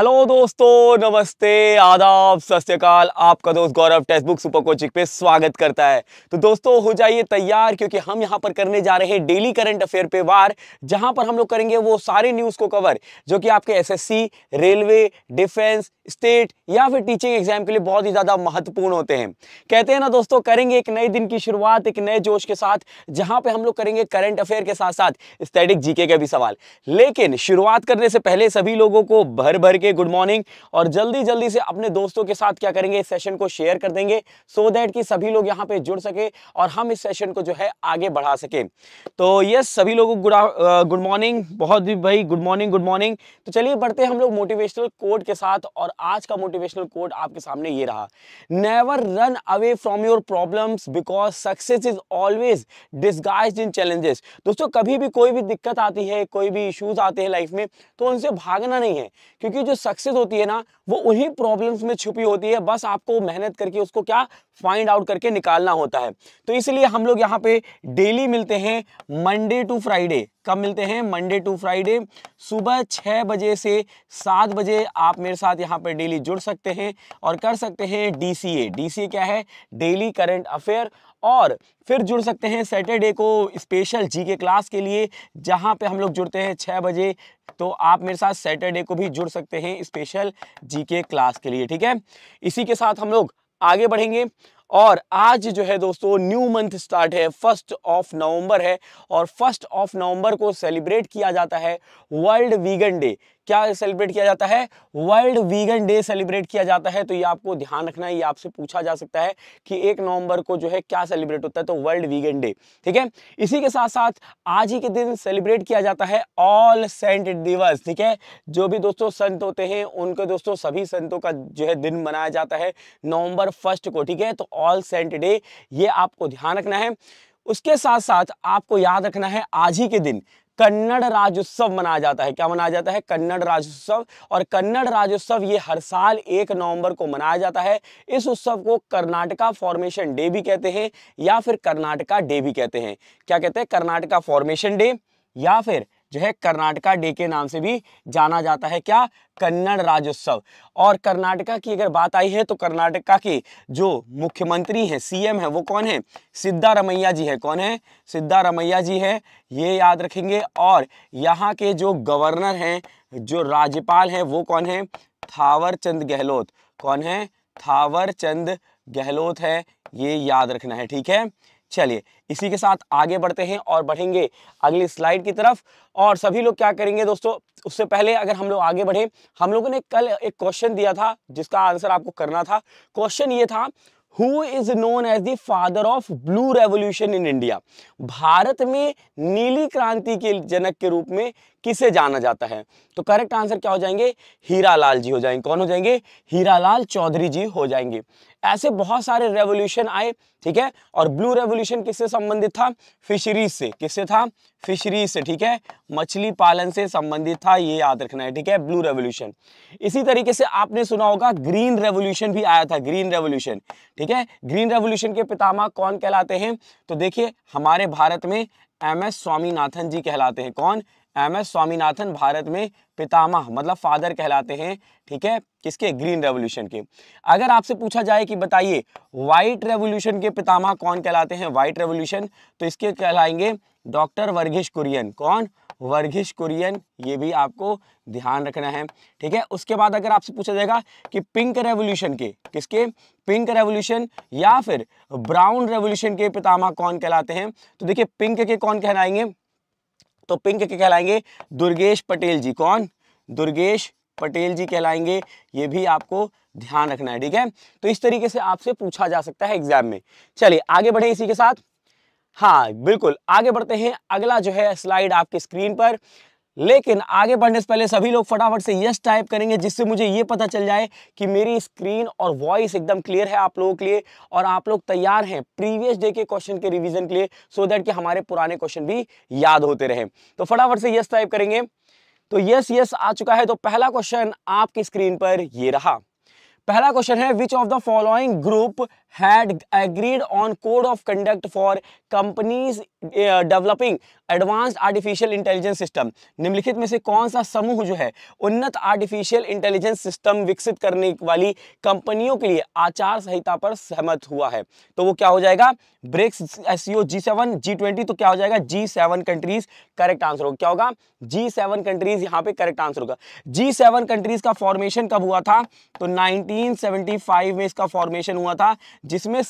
hello दोस्तों नमस्ते आदाब सत आपका दोस्त Gaurav text book super coaching पे स्वागत करता है तो दोस्तों हो जाइए तैयार क्योंकि हम यहाँ पर करने जा रहे हैं डेली करंट अफेयर पे वार जहाँ पर हम लोग करेंगे वो सारे न्यूज़ को कवर जो कि आपके एसएससी रेलवे डिफेंस स्टेट या फिर टीचिंग एग्जाम के लिए बहुत ही ज़्यादा महत्वपूर्ण होते हैं कहते हैं ना दोस्तों करेंगे एक नए दिन की शुरुआत एक नए जोश के साथ जहाँ पर हम लोग करेंगे करंट अफेयर के साथ साथ स्टैटिक जीके के भी सवाल लेकिन शुरुआत करने से पहले सभी लोगों को भर भर के करेंगे गुड मॉर्निंग और जल्दी जल्दी से अपने दोस्तों के साथ क्या करेंगे इस सेशन को शेयर कर देंगे सो so दैट कि सभी लोग यहाँ पे जुड़ सके और हम इस सेशन को जो है आगे बढ़ा सके तो यस सभी लोगों को गुड मॉर्निंग बहुत भी भाई गुड मॉर्निंग गुड मॉर्निंग तो चलिए बढ़ते हैं हम लोग मोटिवेशनल कोड के साथ और आज का मोटिवेशनल कोड आपके सामने ये रहा never run away from your problem because success is always disguise in challenges दोस्तों कभी भी कोई भी दिक्कत आती है कोई भी इशूज आते हैं लाइफ में तो उनसे भागना नहीं है क्योंकि जो सक्सेस होती है ना वो उन्हीं प्रॉब्लम्स में छुपी होती है बस आपको मेहनत करके उसको क्या फाइंड आउट करके निकालना होता है तो इसलिए हम लोग यहाँ पे डेली मिलते हैं मंडे टू फ्राइडे कब मिलते हैं मंडे टू फ्राइडे सुबह छः बजे से सात बजे आप मेरे साथ यहाँ पे डेली जुड़ सकते हैं और कर सकते हैं डी सी क्या है डेली करंट अफेयर और फिर जुड़ सकते हैं सैटरडे को स्पेशल जी के क्लास के लिए जहाँ पे हम लोग जुड़ते हैं छः बजे तो आप मेरे साथ सैटरडे को भी जुड़ सकते हैं स्पेशल जी के क्लास के लिए ठीक है इसी के साथ हम लोग आगे बढ़ेंगे और आज जो है दोस्तों न्यू मंथ स्टार्ट है फर्स्ट ऑफ नवंबर है और फर्स्ट ऑफ नवंबर को सेलिब्रेट किया जाता है वर्ल्ड वीगन डे क्या सेलिब्रेट किया जाता है वर्ल्ड वीगन डे सेलिब्रेट किया जाता है तो ये आपको ध्यान रखना है ये आपसे पूछा जा सकता है कि एक नवंबर को जो है क्या सेलिब्रेट होता है तो वर्ल्ड वीगन डे ठीक है इसी के साथ साथ आज ही के दिन सेलिब्रेट किया जाता है ऑल सेंट दिवस ठीक है जो भी दोस्तों संत होते हैं उनके दोस्तों सभी संतों का जो है दिन मनाया जाता है नवंबर फर्स्ट को ठीक है तो ऑल सेंट डे ये आपको ध्यान रखना है उसके साथ साथ आपको याद रखना है आज ही के दिन कन्नड़ राज्योत्सव मनाया जाता है क्या मनाया जाता है कन्नड़ राज्योत्सव और कन्नड़ राज्योत्सव ये हर साल एक नवंबर को मनाया जाता है इस उत्सव को कर्नाटका फॉर्मेशन डे भी कहते हैं या फिर कर्नाटका डे भी कहते हैं क्या कहते हैं कर्नाटका फॉर्मेशन डे या फिर जो है कर्नाटका डे के नाम से भी जाना जाता है क्या कन्नड़ राज्योत्सव और कर्नाटका की अगर बात आई है तो कर्नाटका के जो मुख्यमंत्री हैं सीएम है वो कौन है सिद्धारमैया जी है कौन है सिद्धारमैया जी है ये याद रखेंगे और यहाँ के जो गवर्नर हैं जो राज्यपाल हैं वो कौन है थावर चंद गहलोत कौन है थावर चंद गहलोत है ये याद रखना है ठीक है चलिए इसी के साथ आगे बढ़ते हैं और बढ़ेंगे अगली स्लाइड की तरफ और सभी लोग क्या करेंगे दोस्तों उससे पहले अगर हम लोग आगे बढ़े हम लोगों ने कल एक क्वेश्चन दिया था जिसका आंसर आपको करना था क्वेश्चन ये था who is known as the father of blue revolution in India Bharat में नीली क्रांति के जनक के रूप में किसे जाना जाता है तो करेक्ट आंसर क्या हो जाएंगे हीरा लाल जी हो जाएंगे कौन हो जाएंगे हीरा लाल चौधरी जी हो जाएंगे ऐसे बहुत सारे रेवोल्यूशन आए ठीक है और ब्लू रेवोल्यूशन किससे संबंधित था फिशरीज से किससे था फिशरीज से ठीक है मछली पालन से संबंधित था ये याद रखना है ठीक है ब्लू रेवोल्यूशन इसी तरीके से आपने सुना होगा ग्रीन रेवोल्यूशन भी आया था ग्रीन रेवोल्यूशन ठीक है ग्रीन रेवोल्यूशन के पितामा कौन कहलाते हैं तो देखिए हमारे भारत में एम एस स्वामीनाथन जी कहलाते हैं कौन एम एस स्वामीनाथन भारत में पितामह मतलब फादर कहलाते हैं ठीक है किसके ग्रीन रेवोल्यूशन के अगर आपसे पूछा जाए कि बताइए व्हाइट रेवोल्यूशन के पितामह कौन कहलाते हैं व्हाइट रेवोल्यूशन तो इसके कहलाएंगे डॉक्टर वर्गीश कुरियन कौन वर्गीश कुरियन ये भी आपको ध्यान रखना है ठीक है उसके बाद अगर आपसे पूछा जाएगा कि पिंक रेवोल्यूशन के किसके पिंक रेवोल्यूशन या फिर ब्राउन रेवोल्यूशन के पितामह कौन कहलाते हैं तो देखिए पिंक के कौन कहलाएंगे तो पिंक के कहलाएंगे दुर्गेश पटेल जी कौन दुर्गेश पटेल जी कहलाएंगे ये भी आपको ध्यान रखना है ठीक है तो इस तरीके से आपसे पूछा जा सकता है एग्जाम में चलिए आगे बढ़े इसी के साथ हाँ बिल्कुल आगे बढ़ते हैं अगला जो है स्लाइड आपके स्क्रीन पर लेकिन आगे बढ़ने से पहले सभी लोग फटाफट से यस टाइप करेंगे जिससे मुझे ये पता चल जाए कि मेरी स्क्रीन और वॉइस एकदम क्लियर है आप लोगों के लिए और आप लोग तैयार हैं प्रीवियस डे के क्वेश्चन के रिवीजन के लिए सो देट दैट कि हमारे पुराने क्वेश्चन भी याद होते रहे तो फटाफट से यस टाइप करेंगे तो यस यस आ चुका है तो पहला क्वेश्चन आपकी स्क्रीन पर ये रहा पहला क्वेश्चन है which of the following group had agreed on code of conduct for companies uh, developing advanced artificial intelligence system निम्नलिखित में से कौन सा समूह जो है उन्नत artificial intelligence system विकसित करने वाली कंपनियों के लिए आचार संहिता पर सहमत हुआ है तो वो क्या हो जाएगा BRICS S C O G seven G twenty तो क्या हो जाएगा G seven countries correct answer होगा क्या होगा जी सेवन कंट्रीज यहाँ पे करेक्ट आंसर होगा जी सेवन कंट्रीज का फॉर्मेशन कब हुआ था तो नाइनटीन सेवेंटी फाइव में इसका फॉर्मेशन हुआ था जिसमें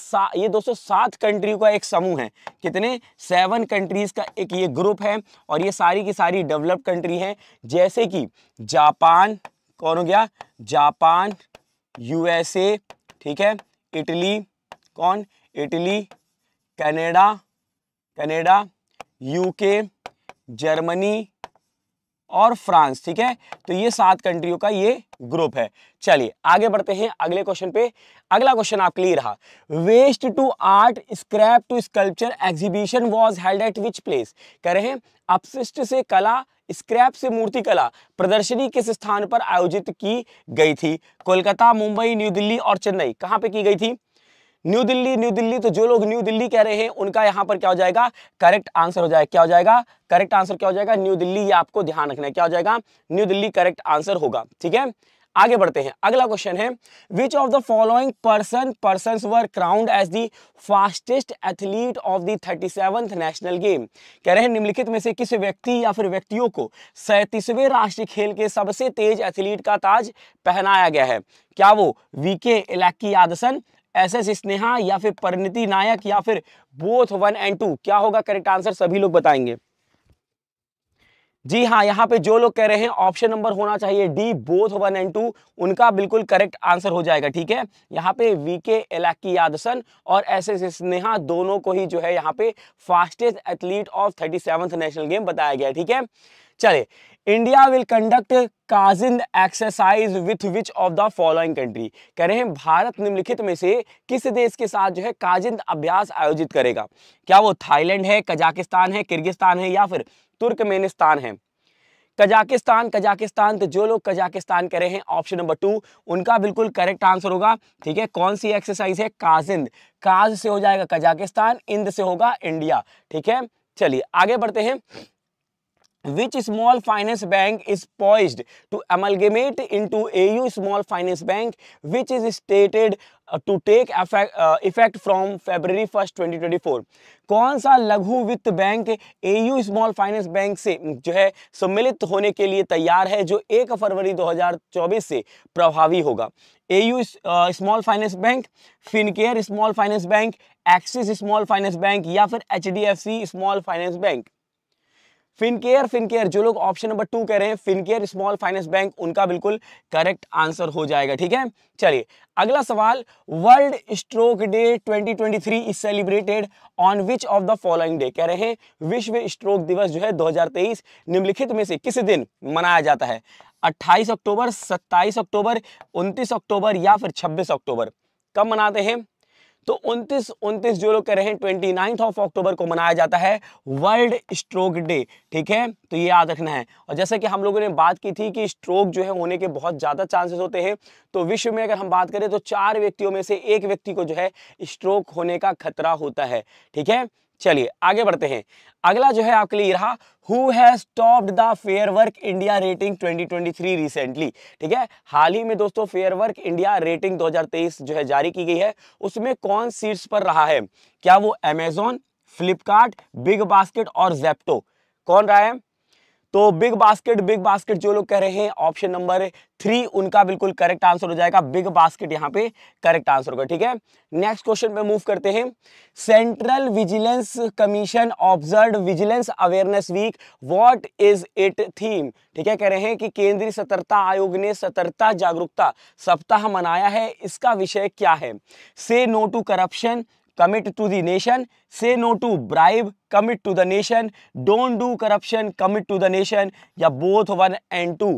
ये दोस्तों सात कंट्री का एक समूह है कितने सेवन कंट्रीज़ का एक ये ग्रुप है और ये सारी की सारी डेवलप्ड कंट्री हैं जैसे कि जापान कौन हो गया जापान यूएसए ठीक है इटली कौन Italy Canada Canada UK Germany और फ्रांस ठीक है तो ये सात कंट्रियों का ये ग्रुप है चलिए आगे बढ़ते हैं अगले क्वेश्चन पे अगला क्वेश्चन आपके लिए रहा waste to art scrap to sculpture exhibition was held at which place कह रहे हैं अपशिष्ट से कला स्क्रैप से मूर्ति कला प्रदर्शनी किस स्थान पर आयोजित की गई थी कोलकाता मुंबई न्यू दिल्ली और चेन्नई कहाँ पे की गई थी न्यू दिल्ली न्यू दिल्ली तो जो लोग न्यू दिल्ली कह रहे हैं उनका यहाँ पर क्या हो जाएगा करेक्ट आंसर हो जाएगा क्या हो जाएगा करेक्ट आंसर क्या हो जाएगा न्यू दिल्ली ये आपको ध्यान रखना है क्या हो जाएगा न्यू दिल्ली करेक्ट आंसर होगा ठीक है आगे बढ़ते हैं अगला क्वेश्चन है which of the following person person were crowned as the fastest athlete of the thirty seventh national game कह रहे हैं निम्नलिखित में से किस व्यक्ति या फिर व्यक्तियों को सैंतीसवें राष्ट्रीय खेल के सबसे तेज एथलीट का ताज पहनाया गया है क्या वो वीके इलाकी यादसन एस एस स्नेहा या फिर परिणति नायक या फिर बोथ वन एंड टू क्या होगा करेक्ट आंसर सभी लोग बताएंगे जी हाँ यहाँ पे जो लोग कह रहे हैं ऑप्शन नंबर होना चाहिए D both one and two उनका बिल्कुल करेक्ट आंसर हो जाएगा ठीक है यहाँ पे वीके एलाकी यादसन और एस एस स्नेहा दोनों को ही जो है यहाँ पे fastest athlete of thirty national game बताया गया ठीक है चलिए India will conduct Kazind exercise with which of the following country कह रहे हैं भारत निम्नलिखित में से किस देश के साथ जो है काजिन अभ्यास आयोजित करेगा क्या वो थाईलैंड है कजाकिस्तान है किर्गिस्तान है या फिर तुर्कमेनिस्तान है कजाकिस्तान कजाकिस्तान तो जो लोग कजाकिस्तान कह रहे हैं ऑप्शन नंबर टू उनका बिल्कुल करेक्ट आंसर होगा ठीक है कौन सी एक्सरसाइज है काजिंद काज से हो जाएगा कजाकिस्तान इंद से होगा इंडिया ठीक है चलिए आगे बढ़ते हैं which small finance bank is poised to amalgamate into AU small finance bank which is stated uh, to take effect, uh, effect from February 1st 2024 कौन सा लघु वित्त bank AU small finance bank से जो है सम्मिलित होने के लिए तैयार है जो 1 फरवरी 2024 से प्रभावी होगा AU small finance bank Fincare small finance bank Axis small finance bank या फिर H small finance bank Fincare Fincare जो लोग ऑप्शन नंबर टू कह रहे हैं फिनकेयर स्मॉल फाइनेंस बैंक उनका बिल्कुल करेक्ट आंसर हो जाएगा ठीक है चलिए अगला सवाल world stroke day 2023 is celebrated on which of the following day कह रहे हैं विश्व स्ट्रोक दिवस जो है 2023 निम्नलिखित में से किस दिन मनाया जाता है 28 अक्टूबर 27 अक्टूबर 29 अक्टूबर या फिर 26 अक्टूबर कब मनाते हैं तो 29 29 जो लोग कह रहे हैं ट्वेंटी नाइन्थ ऑफ अक्टूबर को मनाया जाता है वर्ल्ड स्ट्रोक डे ठीक है तो ये याद रखना है और जैसे कि हम लोगों ने बात की थी कि स्ट्रोक जो है होने के बहुत ज़्यादा चांसेस होते हैं तो विश्व में अगर हम बात करें तो चार व्यक्तियों में से एक व्यक्ति को जो है स्ट्रोक होने का खतरा होता है ठीक है चलिए आगे बढ़ते हैं अगला जो है आपके लिए रहा who has topped the fair work India rating 2023 recently ठीक है हाल ही में दोस्तों फेयर वर्क इंडिया रेटिंग 2023 जो है जारी की गई है उसमें कौन सीट्स पर रहा है क्या वो एमेजोन फ्लिपकार्ट बिग बास्केट और जेप्टो कौन रहा है तो बिग बास्केट बिग बास्केट जो लोग कह रहे हैं ऑप्शन नंबर थ्री उनका बिल्कुल करेक्ट आंसर हो जाएगा बिग बास्केट यहाँ पे करेक्ट आंसर होगा ठीक है नेक्स्ट क्वेश्चन पे मूव करते हैं central vigilance commission observe vigilance awareness week what is it theme ठीक है कह रहे हैं कि केंद्रीय सतर्कता आयोग ने सतर्कता जागरूकता सप्ताह मनाया है इसका विषय क्या है say no to corruption commit to the nation say no to bribe commit to the nation don't do corruption commit to the nation या both वन and टू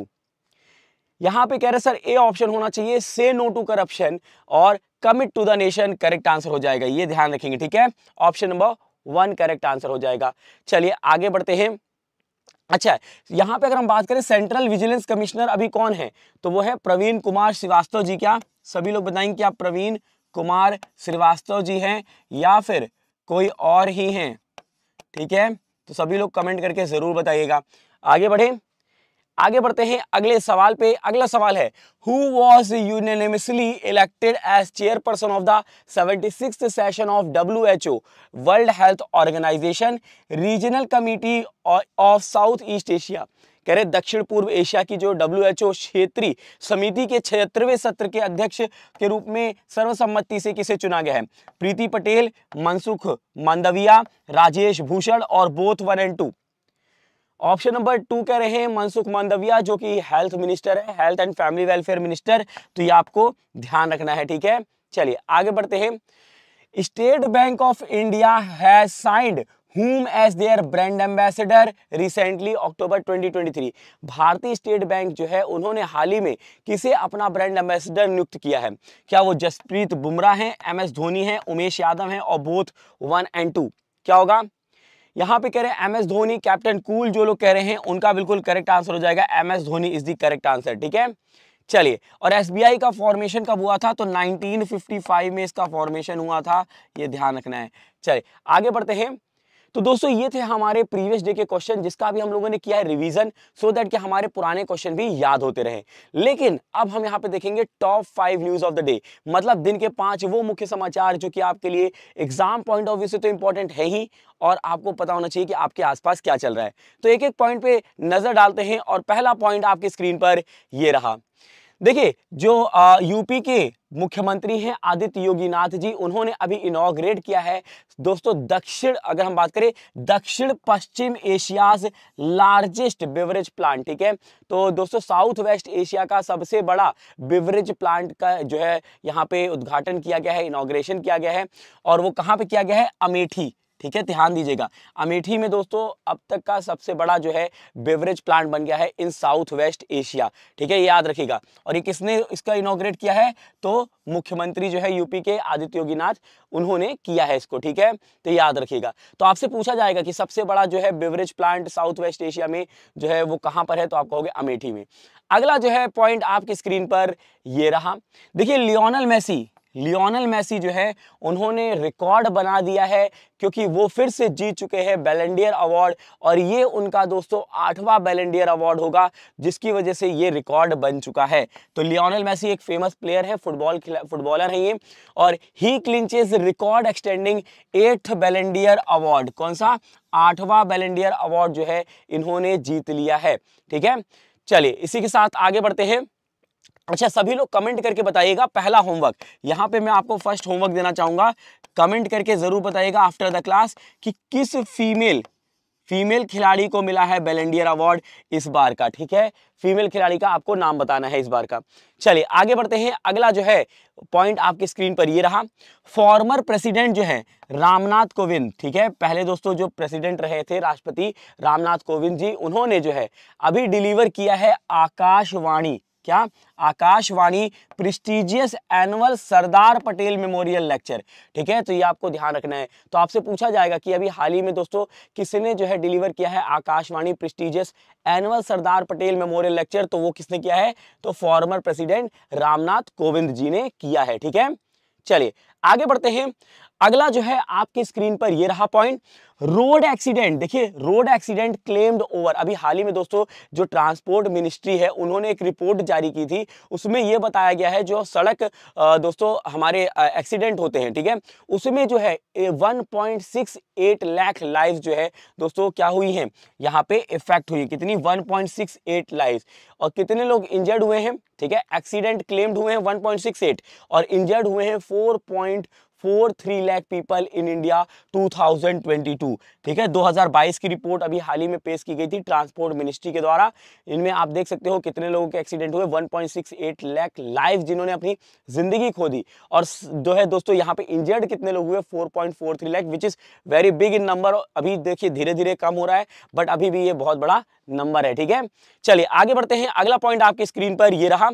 यहां पे कह रहे सर ए ऑप्शन होना चाहिए से नो टू करप्शन और commit to the nation correct answer हो जाएगा ये ध्यान रखेंगे ठीक है option number one correct answer हो जाएगा चलिए आगे बढ़ते हैं अच्छा यहां पे अगर हम बात करें सेंट्रल विजिलेंस कमिश्नर अभी कौन है तो वो है प्रवीण कुमार श्रीवास्तव जी क्या सभी लोग बताएंगे कि आप प्रवीण कुमार श्रीवास्तव जी हैं या फिर कोई और ही हैं ठीक है तो सभी लोग कमेंट करके ज़रूर बताइएगा आगे बढ़े आगे बढ़ते हैं अगले सवाल पे अगला सवाल है who was unanimously elected as chairperson of the seventy six session of W H O world health organisation regional committee of south east Asia कह रहे दक्षिण पूर्व एशिया की जो डब्ल्यू क्षेत्रीय समिति के छिहत्तरवें सत्र के अध्यक्ष के रूप में सर्वसम्मति से किसे चुना गया है प्रीति पटेल मनसुख मांडविया राजेश भूषण और both one and two option number two कह रहे हैं मनसुख मांडविया जो कि हेल्थ मिनिस्टर है health and family welfare minister तो ये आपको ध्यान रखना है ठीक है चलिए आगे बढ़ते हैं State Bank of India has signed whom as their brand ambassador recently October 2023 भारतीय स्टेट बैंक जो है उन्होंने हाल ही में किसे अपना ब्रांड एम्बेसडर नियुक्त किया है क्या वो जसप्रीत बुमराह हैं एम एस धोनी हैं उमेश यादव हैं और बोथ वन एंड टू क्या होगा यहाँ पे कह रहे हैं M S Dhoni captain cool जो लोग कह रहे हैं उनका बिल्कुल करेक्ट आंसर हो जाएगा M S Dhoni is the correct answer ठीक है चलिए और आई का फॉर्मेशन कब हुआ था तो 1955 में इसका फॉर्मेशन हुआ था ये ध्यान रखना है चलिए आगे बढ़ते हैं तो दोस्तों ये थे हमारे प्रीवियस डे के क्वेश्चन जिसका भी हम लोगों ने किया है रिवीजन सो दैट कि हमारे पुराने क्वेश्चन भी याद होते रहे लेकिन अब हम यहाँ पे देखेंगे top five news of the day मतलब दिन के पांच वो मुख्य समाचार जो कि आपके लिए एग्जाम पॉइंट ऑफ व्यू से तो इंपॉर्टेंट है ही और आपको पता होना चाहिए कि आपके आसपास क्या चल रहा है तो एक एक पॉइंट पे नजर डालते हैं और पहला पॉइंट आपकी स्क्रीन पर यह रहा देखिए जो यूपी के मुख्यमंत्री हैं आदित्य योगीनाथ जी उन्होंने अभी इनाग्रेट किया है दोस्तों दक्षिण अगर हम बात करें दक्षिण पश्चिम एशिया से लार्जेस्ट बेवरेज प्लांट ठीक है तो दोस्तों साउथ वेस्ट एशिया का सबसे बड़ा बेवरेज प्लांट का जो है यहाँ पे उद्घाटन किया गया है इनाग्रेशन किया गया है और वो कहाँ पे किया गया है अमेठी ठीक है ध्यान दीजिएगा अमेठी में दोस्तों अब तक का सबसे बड़ा जो है बेवरेज प्लांट बन गया है इन साउथ वेस्ट एशिया ठीक है याद रखिएगा और ये किसने इसका इनोग्रेट किया है तो मुख्यमंत्री जो है यूपी के आदित्य योगीनाथ उन्होंने किया है इसको ठीक है तो याद रखिएगा तो आपसे पूछा जाएगा कि सबसे बड़ा जो है beverage plant south west Asia में जो है वो कहां पर है तो आप कहोगे अमेठी में अगला जो है पॉइंट आपकी स्क्रीन पर ये रहा देखिए लियोनल मेसी लियोनल मैसी जो है उन्होंने रिकॉर्ड बना दिया है क्योंकि वो फिर से जीत चुके हैं बैलेंडियर अवार्ड और ये उनका दोस्तों आठवां बैलेंडियर अवार्ड होगा जिसकी वजह से ये रिकॉर्ड बन चुका है तो लियोनल मैसी एक फेमस प्लेयर है फुटबॉल फुटबॉलर है ये और ही clinches record extending eighth Ballon d'Or award कौन सा आठवां बैलेंडियर अवार्ड जो है इन्होंने जीत लिया है ठीक है चलिए इसी के साथ आगे बढ़ते हैं अच्छा सभी लोग कमेंट करके बताइएगा पहला होमवर्क यहाँ पे मैं आपको फर्स्ट होमवर्क देना चाहूंगा कमेंट करके ज़रूर बताइएगा आफ्टर द क्लास कि किस फीमेल फीमेल खिलाड़ी को मिला है बेलेंडियर अवार्ड इस बार का ठीक है फीमेल खिलाड़ी का आपको नाम बताना है इस बार का चलिए आगे बढ़ते हैं अगला जो है पॉइंट आपकी स्क्रीन पर ये रहा फॉर्मर प्रेसिडेंट जो है रामनाथ कोविंद ठीक है पहले दोस्तों जो प्रेसिडेंट रहे थे राष्ट्रपति रामनाथ कोविंद जी उन्होंने जो है अभी डिलीवर किया है आकाशवाणी क्या Akashvani prestigious annual Sardar Patel memorial lecture ठीक है तो ये आपको ध्यान रखना है तो आपसे पूछा जाएगा कि अभी हाल ही में दोस्तों किसने जो है डिलीवर किया है Akashvani prestigious annual Sardar Patel memorial lecture तो वो किसने किया है तो फॉर्मर प्रेसिडेंट रामनाथ कोविंद जी ने किया है ठीक है चलिए आगे बढ़ते हैं अगला जो है आपके स्क्रीन पर ये रहा पॉइंट रोड एक्सीडेंट देखिए रोड एक्सीडेंट क्लेम्ड ओवर अभी हाल ही में दोस्तों जो ट्रांसपोर्ट मिनिस्ट्री है उन्होंने एक रिपोर्ट जारी की थी उसमें यह बताया गया है जो सड़क दोस्तों हमारे एक्सीडेंट होते हैं ठीक है उसमें जो है 1.68 लाख लाइफ जो है दोस्तों क्या हुई है यहाँ पे इफेक्ट हुई कितनी वन लाइफ और कितने लोग इंजर्ड हुए हैं ठीक है एक्सीडेंट क्लेम्ड हुए हैं वन और इंजर्ड हुए हैं four four three lakh people in India 2022 ठीक है 2022 की रिपोर्ट अभी हाल ही में पेश की गई थी ट्रांसपोर्ट मिनिस्ट्री के द्वारा इनमें आप देख सकते हो कितने लोगों के एक्सीडेंट हुए 1.68 लाख लाइफ जिन्होंने अपनी जिंदगी खो दी और जो है दोस्तों यहाँ पे इंजर्ड कितने लोग हुए 4.43 lakh which is very big in number अभी देखिए धीरे धीरे कम हो रहा है बट अभी भी ये बहुत बड़ा नंबर है ठीक है चलिए आगे बढ़ते हैं अगला पॉइंट आपके स्क्रीन पर ये रहा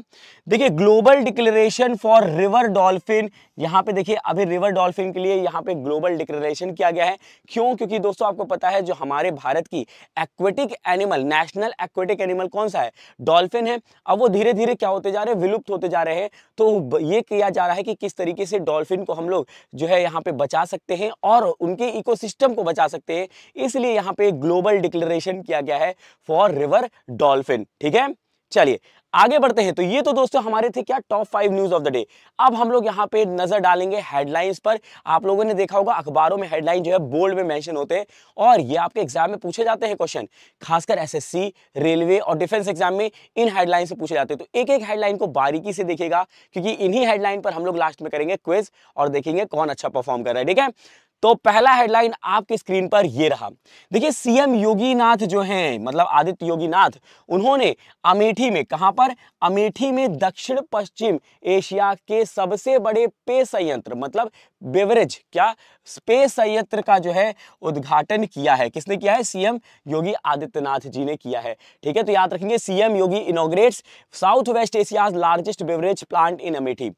देखिए global declaration for river dolphin यहां पे देखिए अभी रिवर डॉल्फिन के लिए यहाँ पे ग्लोबल डिक्लेरेशन किया गया है क्यों क्योंकि दोस्तों आपको पता है जो हमारे भारत की aquatic animal national aquatic animal कौन सा है डॉल्फिन है अब वो धीरे धीरे क्या होते जा रहे हैं विलुप्त होते जा रहे हैं तो ये किया जा रहा है कि किस तरीके से डॉल्फिन को हम लोग जो है यहाँ पे बचा सकते हैं और उनके इको को बचा सकते हैं इसलिए यहाँ पे ग्लोबल डिक्लेरेशन किया गया है फॉर रिवर डॉल्फिन ठीक है चलिए आगे बढ़ते हैं तो ये तो दोस्तों हमारे थे क्या top five news of the day अब हम लोग यहाँ पे नजर डालेंगे हेडलाइंस पर आप लोगों ने देखा होगा अखबारों में हेडलाइन जो है बोल्ड में मेंशन होते हैं और ये आपके एग्जाम में पूछे जाते हैं क्वेश्चन खासकर एसएससी रेलवे और डिफेंस एग्जाम में इन हेडलाइन से पूछे जाते हैं तो एक एक हेडलाइन को बारीकी से देखेगा क्योंकि इन्हीं हेडलाइन पर हम लोग लास्ट में करेंगे क्विज और देखेंगे कौन अच्छा परफॉर्म कर रहा है ठीक है तो पहला हेडलाइन आपके स्क्रीन पर ये रहा देखिए सीएम योगी नाथ जो हैं मतलब आदित्य योगी नाथ उन्होंने अमेठी में कहां पर अमेठी में दक्षिण पश्चिम एशिया के सबसे बड़े पेय संयंत्र मतलब बेवरेज क्या स्पेस संयंत्र का जो है उद्घाटन किया है किसने किया है सीएम योगी आदित्यनाथ जी ने किया है ठीक है तो याद रखेंगे CM Yogi inaugurates south west Asia largest beverage plant in Amethi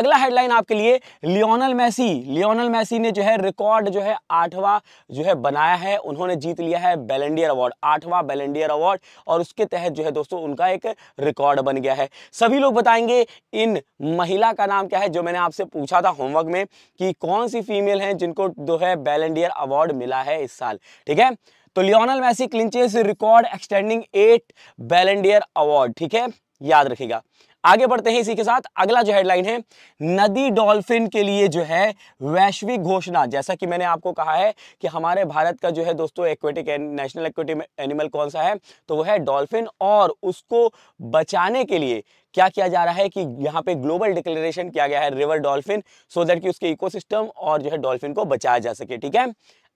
अगला हेडलाइन आपके लिए लियोनल मैसी लियोनल मैसी ने जो है रिकॉर्ड जो है आठवां जो है बनाया है उन्होंने जीत लिया है बैलेंडियर अवार्ड आठवां बैलेंडियर अवार्ड और उसके तहत जो है दोस्तों उनका एक रिकॉर्ड बन गया है सभी लोग बताएंगे इन महिला का नाम क्या है जो मैंने आपसे पूछा था होमवर्क में कि कौन सी फीमेल है जिन जिनको जो है बैलेंडियर अवार्ड मिला है इस साल ठीक है तो Lionel Messi clinches record extending eight Ballon d'Or award ठीक है याद रखेगा आगे बढ़ते हैं इसी के साथ अगला जो हेडलाइन है नदी डॉल्फिन के लिए जो है वैश्विक घोषणा जैसा कि मैंने आपको कहा है कि हमारे भारत का जो है दोस्तों एक्वेटिक नेशनल एक्वेटिक एनिमल कौन सा है तो वो है डॉल्फिन और उसको बचाने के लिए क्या किया जा रहा है कि यहाँ पे ग्लोबल डिक्लेरेशन किया गया है river dolphin so so that कि उसके इकोसिस्टम और जो है डॉल्फिन को बचाया जा सके ठीक है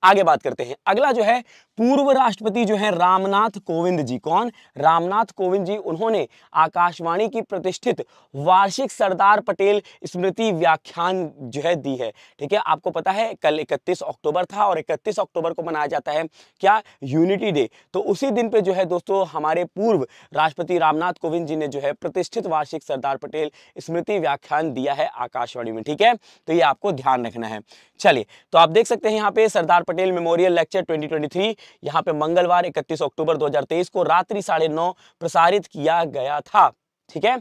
आगे बात करते हैं अगला जो है पूर्व राष्ट्रपति जो है रामनाथ कोविंद जी कौन रामनाथ कोविंद जी उन्होंने आकाशवाणी की प्रतिष्ठित वार्षिक सरदार पटेल स्मृति व्याख्यान जो है दी है ठीक है आपको पता है कल 31 अक्टूबर था और 31 अक्टूबर को मनाया जाता है क्या यूनिटी डे तो उसी दिन पे जो है दोस्तों हमारे पूर्व राष्ट्रपति रामनाथ कोविंद जी ने जो है प्रतिष्ठित वार्षिक सरदार पटेल स्मृति व्याख्यान दिया है आकाशवाणी में ठीक है तो ये आपको ध्यान रखना है चलिए तो आप देख सकते हैं यहाँ पे सरदार पटेल पटेल मेमोरियल लेक्चर 2023 यहाँ पे मंगलवार 31 अक्टूबर 2023 को रात्रि साढ़े नौ प्रसारित किया गया था ठीक है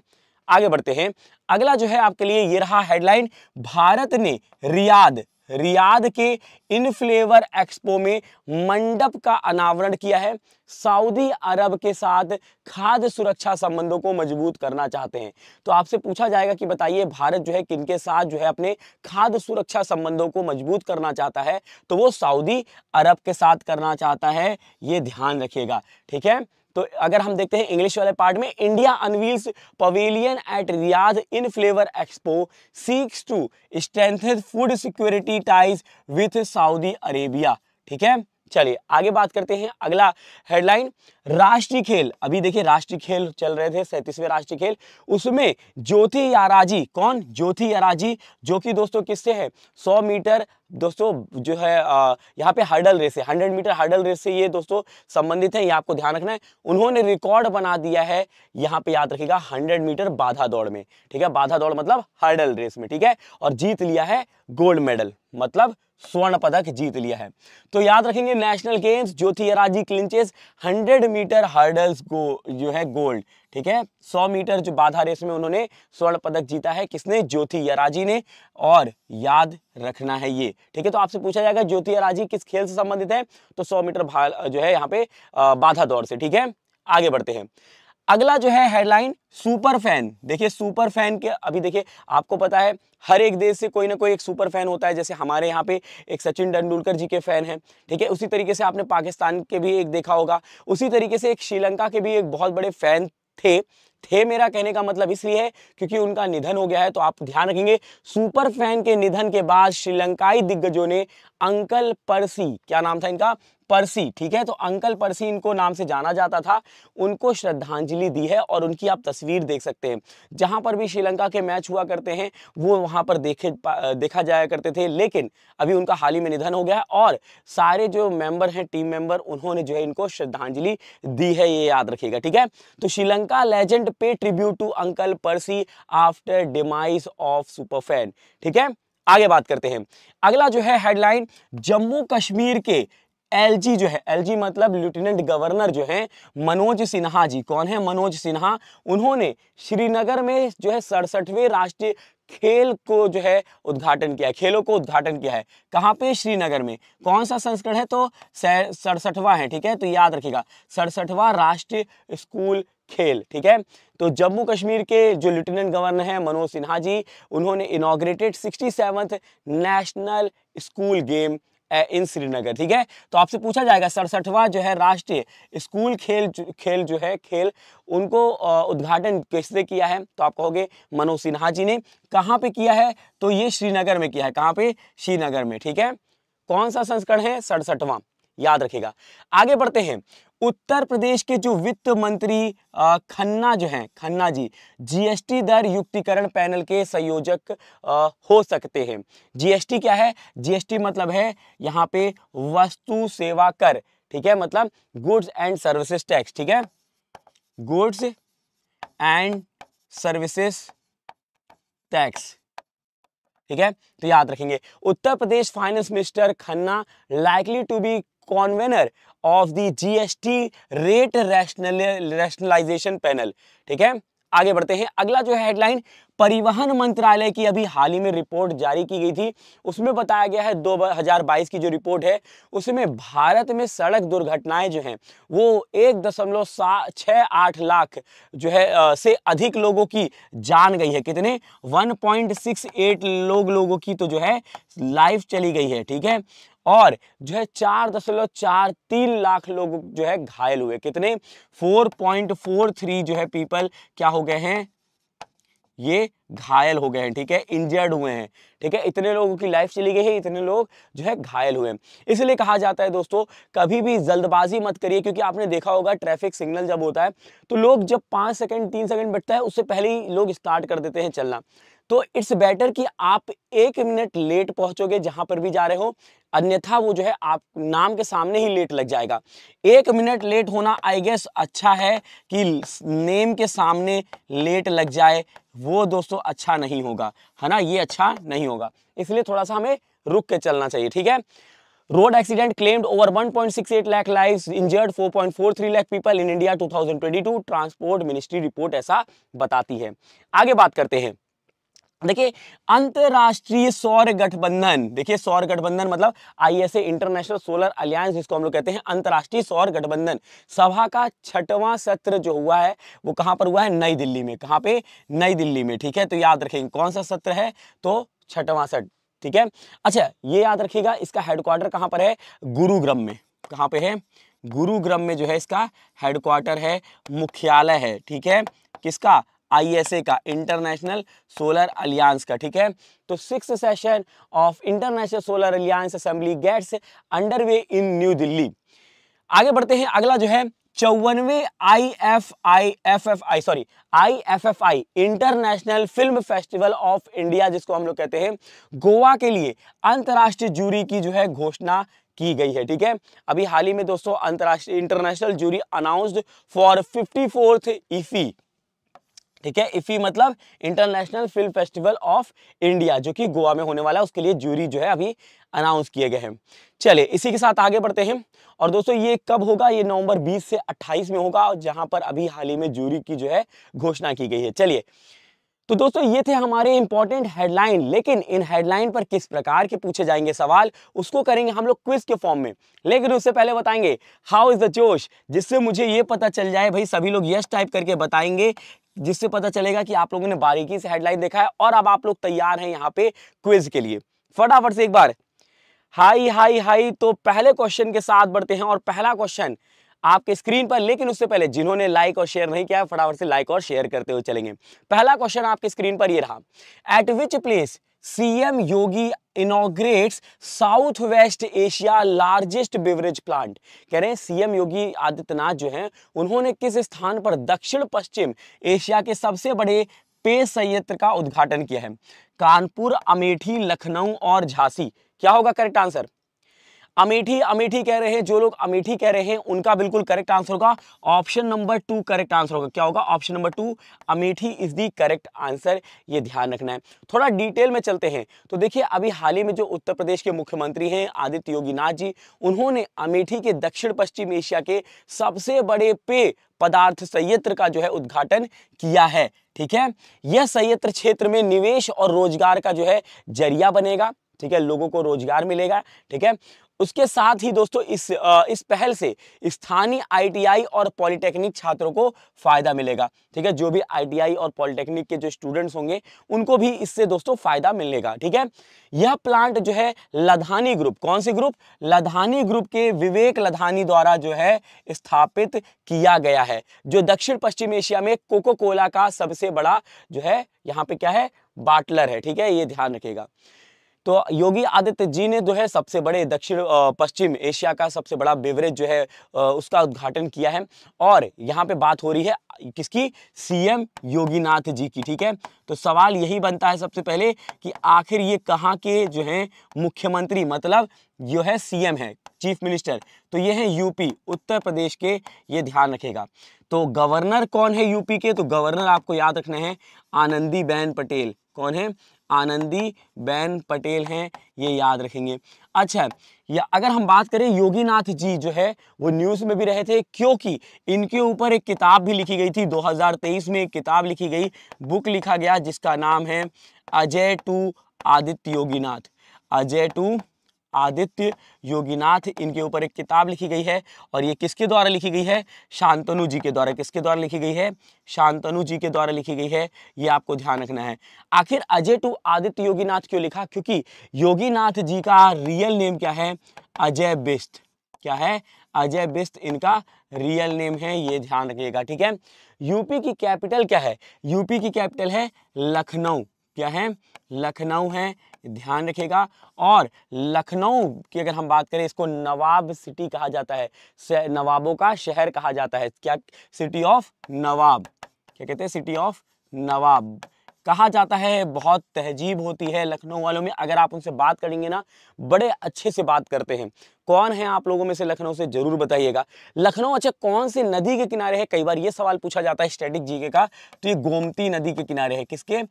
आगे बढ़ते हैं अगला जो है आपके लिए ये रहा हेडलाइन भारत ने रियाद रियाद के इन फ्लेवर एक्सपो में मंडप का अनावरण किया है सऊदी अरब के साथ खाद्य सुरक्षा संबंधों को मजबूत करना चाहते हैं तो आपसे पूछा जाएगा कि बताइए भारत जो है किनके साथ जो है अपने खाद्य सुरक्षा संबंधों को मजबूत करना चाहता है तो वो सऊदी अरब के साथ करना चाहता है ये ध्यान रखिएगा ठीक है तो अगर हम देखते हैं इंग्लिश वाले पार्ट में India unveils pavilion at Riyadh in flavour expo seeks to strengthen food security ties with Saudi Arabia ठीक है चलिए आगे बात करते हैं अगला हेडलाइन राष्ट्रीय खेल अभी देखिए राष्ट्रीय खेल चल रहे थे सैंतीसवें राष्ट्रीय खेल उसमें ज्योति याराजी कौन ज्योति याराजी जो कि दोस्तों किससे है 100 मीटर दोस्तों जो है यहाँ पे हर्डल रेस है हंड्रेड मीटर हर्डल रेस से ये दोस्तों संबंधित है ये आपको ध्यान रखना है उन्होंने रिकॉर्ड बना दिया है यहाँ पे याद रखिएगा हंड्रेड मीटर बाधा दौड़ में ठीक है बाधा दौड़ मतलब हर्डल रेस में ठीक है और जीत लिया है गोल्ड मेडल मतलब स्वर्ण पदक जीत लिया है तो याद रखेंगे national games Jyoti Yarraji clinches 100 metre hurdles को जो है गोल्ड ठीक है 100 मीटर जो बाधा रेस में उन्होंने स्वर्ण पदक जीता है किसने ज्योति अराजी ने और याद रखना है ये ठीक है तो आपसे पूछा जाएगा ज्योति अराजी किस खेल से संबंधित है तो सौ मीटर जो है यहाँ पे बाधा दौड़ से ठीक है आगे बढ़ते हैं अगला जो है हेडलाइन सुपर फैन देखिए सुपर फैन के अभी देखिए आपको पता है हर एक देश से कोई ना कोई एक सुपर फैन होता है जैसे हमारे यहाँ पे एक सचिन तेंदुलकर जी के फैन हैं ठीक है उसी तरीके से आपने पाकिस्तान के भी एक देखा होगा उसी तरीके से एक श्रीलंका के भी एक बहुत बड़े फैन थे थे मेरा कहने का मतलब इसलिए है क्योंकि उनका निधन हो गया है तो आप ध्यान रखेंगे सुपर फैन के निधन के बाद श्रीलंकाई दिग्गजों ने अंकल परसी क्या नाम था इनका परसी ठीक है तो अंकल परसी इनको नाम से जाना जाता था उनको श्रद्धांजलि दी है और उनकी आप तस्वीर देख सकते हैं जहां पर भी श्रीलंका के मैच हुआ करते हैं वो वहां पर देखे देखा जाया करते थे लेकिन अभी उनका हाल ही में निधन हो गया है और सारे जो मेंबर हैं टीम मेंबर उन्होंने जो है इनको श्रद्धांजलि दी है ये याद रखेगा ठीक है तो श्रीलंका लेजेंड पे tribute to uncle Percy after demise of superfan ठीक है आगे बात करते हैं अगला जो है हेडलाइन जम्मू कश्मीर के एलजी जो है एलजी मतलब लेफ्टिनेंट गवर्नर जो है मनोज सिन्हा जी कौन है मनोज सिन्हा उन्होंने श्रीनगर में जो है सड़सठवें राष्ट्रीय खेल को जो है उद्घाटन किया है खेलों को उद्घाटन किया है कहाँ पे श्रीनगर में कौन सा संस्करण है तो सड़सठवा है ठीक है तो याद रखिएगा सड़सठवा राष्ट्रीय स्कूल खेल ठीक है तो जम्मू कश्मीर के जो लेफ्टिनेंट गवर्नर हैं मनोज सिन्हा जी उन्होंने inaugurated sixty national school game in Srinagar ठीक है तो आपसे पूछा जाएगा सड़सठवा जो है राष्ट्रीय स्कूल खेल खेल जो है खेल उनको उद्घाटन किसने किया है तो आप कहोगे मनोज सिन्हा जी ने कहाँ पे किया है तो ये श्रीनगर में किया है कहाँ पे श्रीनगर में ठीक है कौन सा संस्करण है सड़सठवां याद रखेगा आगे बढ़ते हैं उत्तर प्रदेश के जो वित्त मंत्री खन्ना जो हैं खन्ना जी जीएसटी दर युक्तिकरण पैनल के संयोजक हो सकते हैं जीएसटी क्या है जीएसटी मतलब है यहाँ पे वस्तु सेवा कर ठीक है मतलब गुड्स एंड सर्विसेज टैक्स ठीक है गुड्स एंड सर्विसेज टैक्स ठीक है तो याद रखेंगे Uttar Pradesh finance minister Khanna likely to be convener of the GST rate rational rationalisation panel ठीक है आगे बढ़ते हैं अगला जो है हेडलाइन परिवहन मंत्रालय की अभी हाल ही में रिपोर्ट जारी की गई थी उसमें बताया गया है 2022 की जो रिपोर्ट है उसमें भारत में सड़क दुर्घटनाएं जो हैं वो एक दशमलव छः आठ लाख जो है आ, से अधिक लोगों की जान गई है कितने 1.68 लोग लोगों की तो जो है लाइफ चली गई है ठीक है और जो है चार दशमलव चार तीन लाख लोग जो है घायल हुए कितने फोर पॉइंट फोर थ्री जो है पीपल क्या हो गए हैं ये घायल हो गए हैं ठीक है इंजर्ड हुए हैं ठीक है इतने लोगों की लाइफ चली गई है इतने लोग जो है घायल हुए हैं इसलिए कहा जाता है दोस्तों कभी भी जल्दबाजी मत करिए क्योंकि आपने देखा होगा ट्रैफिक सिग्नल जब होता है तो लोग जब पाँच सेकंड तीन सेकंड बैठता है उससे पहले ही लोग स्टार्ट कर देते हैं चलना तो इट्स बेटर कि आप एक मिनट लेट पहुंचोगे जहां पर भी जा रहे हो अन्यथा वो जो है आप नाम के सामने ही लेट लग जाएगा एक मिनट लेट होना आई गेस अच्छा है कि नेम के सामने लेट लग जाए वो दोस्तों अच्छा नहीं होगा है ना ये अच्छा नहीं होगा इसलिए थोड़ा सा हमें रुक के चलना चाहिए ठीक है road accident claimed over 1.68 lakh lives injured 4.43 lakh people in India 2022 transport ministry report ऐसा बताती है आगे बात करते हैं देखिए अंतर्राष्ट्रीय सौर गठबंधन देखिए सौर गठबंधन मतलब आईएसए इंटरनेशनल सोलर अलियांस जिसको हम लोग कहते हैं अंतर्राष्ट्रीय सौर गठबंधन सभा का छठवां सत्र जो हुआ है वो कहां पर हुआ है नई दिल्ली में कहां पे नई दिल्ली में ठीक है तो याद रखेंगे कौन सा सत्र है तो छठवां सत्र ठीक है अच्छा ये याद रखिएगा इसका हेडक्वार्टर कहां पर है गुरुग्राम में कहां पे है गुरुग्राम में जो है इसका हेडक्वार्टर है मुख्यालय है ठीक है किसका आईएसए का इंटरनेशनल सोलर अलियांस का ठीक है तो six session of international solar alliance assembly gets under way in New Delhi आगे बढ़ते हैं अगला जो है चौवनवे I F I F F I sorry I F F I international film festival of India जिसको हम लोग कहते हैं गोवा के लिए अंतर्राष्ट्रीय जूरी की जो है घोषणा की गई है ठीक है अभी हाल ही में दोस्तों अंतर्राष्ट्रीय international jury announced for fifty fourth IFFI ठीक है इफ़ी मतलब international film festival of India जो कि गोवा में होने वाला है उसके लिए जूरी जो है अभी अनाउंस किए गए हैं चले इसी के साथ आगे बढ़ते हैं और दोस्तों ये कब होगा ये नवंबर 20 से 28 में होगा और जहां पर अभी हाल ही में जूरी की जो है घोषणा की गई है चलिए तो दोस्तों ये थे हमारे इंपॉर्टेंट हेडलाइन लेकिन इन हेडलाइन पर किस प्रकार के पूछे जाएंगे सवाल उसको करेंगे हम लोग क्विज के फॉर्म में लेकिन उससे पहले बताएंगे हाउ इज द जोश जिससे मुझे ये पता चल जाए भाई सभी लोग यश टाइप करके बताएंगे जिससे पता चलेगा कि आप लोगों ने बारीकी से हेडलाइन देखा है और अब आप लोग तैयार हैं यहाँ पे क्विज के लिए फटाफट से एक बार हाई हाई हाई तो पहले क्वेश्चन के साथ बढ़ते हैं और पहला क्वेश्चन आपके स्क्रीन पर लेकिन उससे पहले जिन्होंने लाइक और शेयर नहीं किया है फटाफट से लाइक और शेयर करते हुए चलेंगे पहला क्वेश्चन आपके स्क्रीन पर ये रहा at which place CM Yogi inaugurates south west Asia largest beverage plant कह रहे हैं सीएम योगी आदित्यनाथ जो हैं उन्होंने किस स्थान पर दक्षिण पश्चिम एशिया के सबसे बड़े पेय संयंत्र का उद्घाटन किया है कानपुर अमेठी लखनऊ और झांसी क्या होगा करेक्ट आंसर अमेठी अमेठी कह रहे हैं जो लोग अमेठी कह रहे हैं उनका बिल्कुल करेक्ट आंसर होगा option number two correct answer होगा क्या होगा option number two Amethi is the correct answer ये ध्यान रखना है थोड़ा डिटेल में चलते हैं तो देखिए अभी हाल ही में जो उत्तर प्रदेश के मुख्यमंत्री हैं आदित्य नाथ जी उन्होंने अमेठी के दक्षिण पश्चिम एशिया के सबसे बड़े पेय पदार्थ संयंत्र का जो है उद्घाटन किया है ठीक है यह संयंत्र क्षेत्र में निवेश और रोजगार का जो है जरिया बनेगा ठीक है लोगों को रोजगार मिलेगा ठीक है उसके साथ ही दोस्तों इस इस पहल से स्थानीय आईटीआई और पॉलिटेक्निक छात्रों को फ़ायदा मिलेगा ठीक है जो भी आईटीआई और पॉलिटेक्निक के जो स्टूडेंट्स होंगे उनको भी इससे दोस्तों फ़ायदा मिलेगा ठीक है यह प्लांट जो है लधानी ग्रुप कौन सी ग्रुप लधानी ग्रुप के विवेक लधानी द्वारा जो है स्थापित किया गया है जो दक्षिण पश्चिम एशिया में कोको कोला का सबसे बड़ा जो है यहाँ पे क्या है बाटलर है ठीक है ये ध्यान रखेगा तो योगी आदित्य जी ने जो है सबसे बड़े दक्षिण पश्चिम एशिया का सबसे बड़ा बेवरेज जो है उसका उद्घाटन किया है और यहाँ पे बात हो रही है किसकी सीएम योगीनाथ जी की ठीक है तो सवाल यही बनता है सबसे पहले कि आखिर ये कहाँ के जो हैं मुख्यमंत्री मतलब जो है सीएम है चीफ मिनिस्टर तो ये है यूपी उत्तर प्रदेश के ये ध्यान रखेगा तो गवर्नर कौन है यूपी के तो गवर्नर आपको याद रखना है आनंदी बहन पटेल कौन है आनंदी बैन पटेल हैं ये याद रखेंगे अच्छा या अगर हम बात करें योगीनाथ जी जो है वो न्यूज़ में भी रहे थे क्योंकि इनके ऊपर एक किताब भी लिखी गई थी 2023 में एक किताब लिखी गई बुक लिखा गया जिसका नाम है अजय टू आदित्य योगीनाथ अजय टू आदित्य योगीनाथ इनके ऊपर एक किताब लिखी गई है और ये किसके द्वारा लिखी गई है शांतनु जी के द्वारा किसके द्वारा लिखी गई है शांतनु जी के द्वारा लिखी गई है ये आपको ध्यान रखना है आखिर अजय टू आदित्य योगीनाथ क्यों लिखा क्योंकि योगीनाथ जी का रियल नेम क्या है अजय बिस्ट क्या है अजय बिस्त इनका रियल नेम है ये ध्यान रखिएगा ठीक है यूपी की कैपिटल क्या है यूपी की कैपिटल है लखनऊ क्या है लखनऊ है ध्यान रखेगा और लखनऊ की अगर हम बात करें इसको नवाब सिटी कहा जाता है नवाबों का शहर कहा जाता है क्या सिटी ऑफ नवाब क्या कहते हैं सिटी ऑफ नवाब कहा जाता है बहुत तहजीब होती है लखनऊ वालों में अगर आप उनसे बात करेंगे ना बड़े अच्छे से बात करते हैं कौन है आप लोगों में से लखनऊ से जरूर बताइएगा लखनऊ अच्छा कौन सी नदी के किनारे है कई बार ये सवाल पूछा जाता है स्टैटिक जीके का तो ये गोमती नदी के किनारे है किसके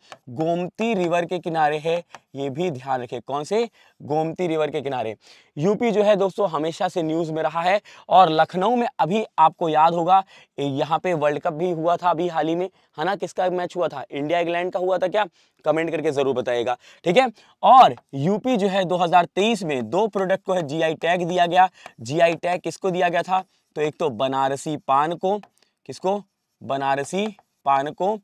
गोमती रिवर के किनारे है ये भी ध्यान रखें कौन से गोमती रिवर के किनारे यूपी जो है दोस्तों हमेशा से न्यूज़ में रहा है और लखनऊ में अभी आपको याद होगा यहाँ पे वर्ल्ड कप भी हुआ था अभी हाल ही में है ना किसका मैच हुआ था इंडिया इंग्लैंड का हुआ था क्या कमेंट करके ज़रूर बताएगा ठीक है और यूपी जो है 2023 में दो प्रोडक्ट को है जीआई टैग दिया गया जीआई टैग किसको दिया गया था तो एक तो बनारसी पान को किसको बनारसी पान को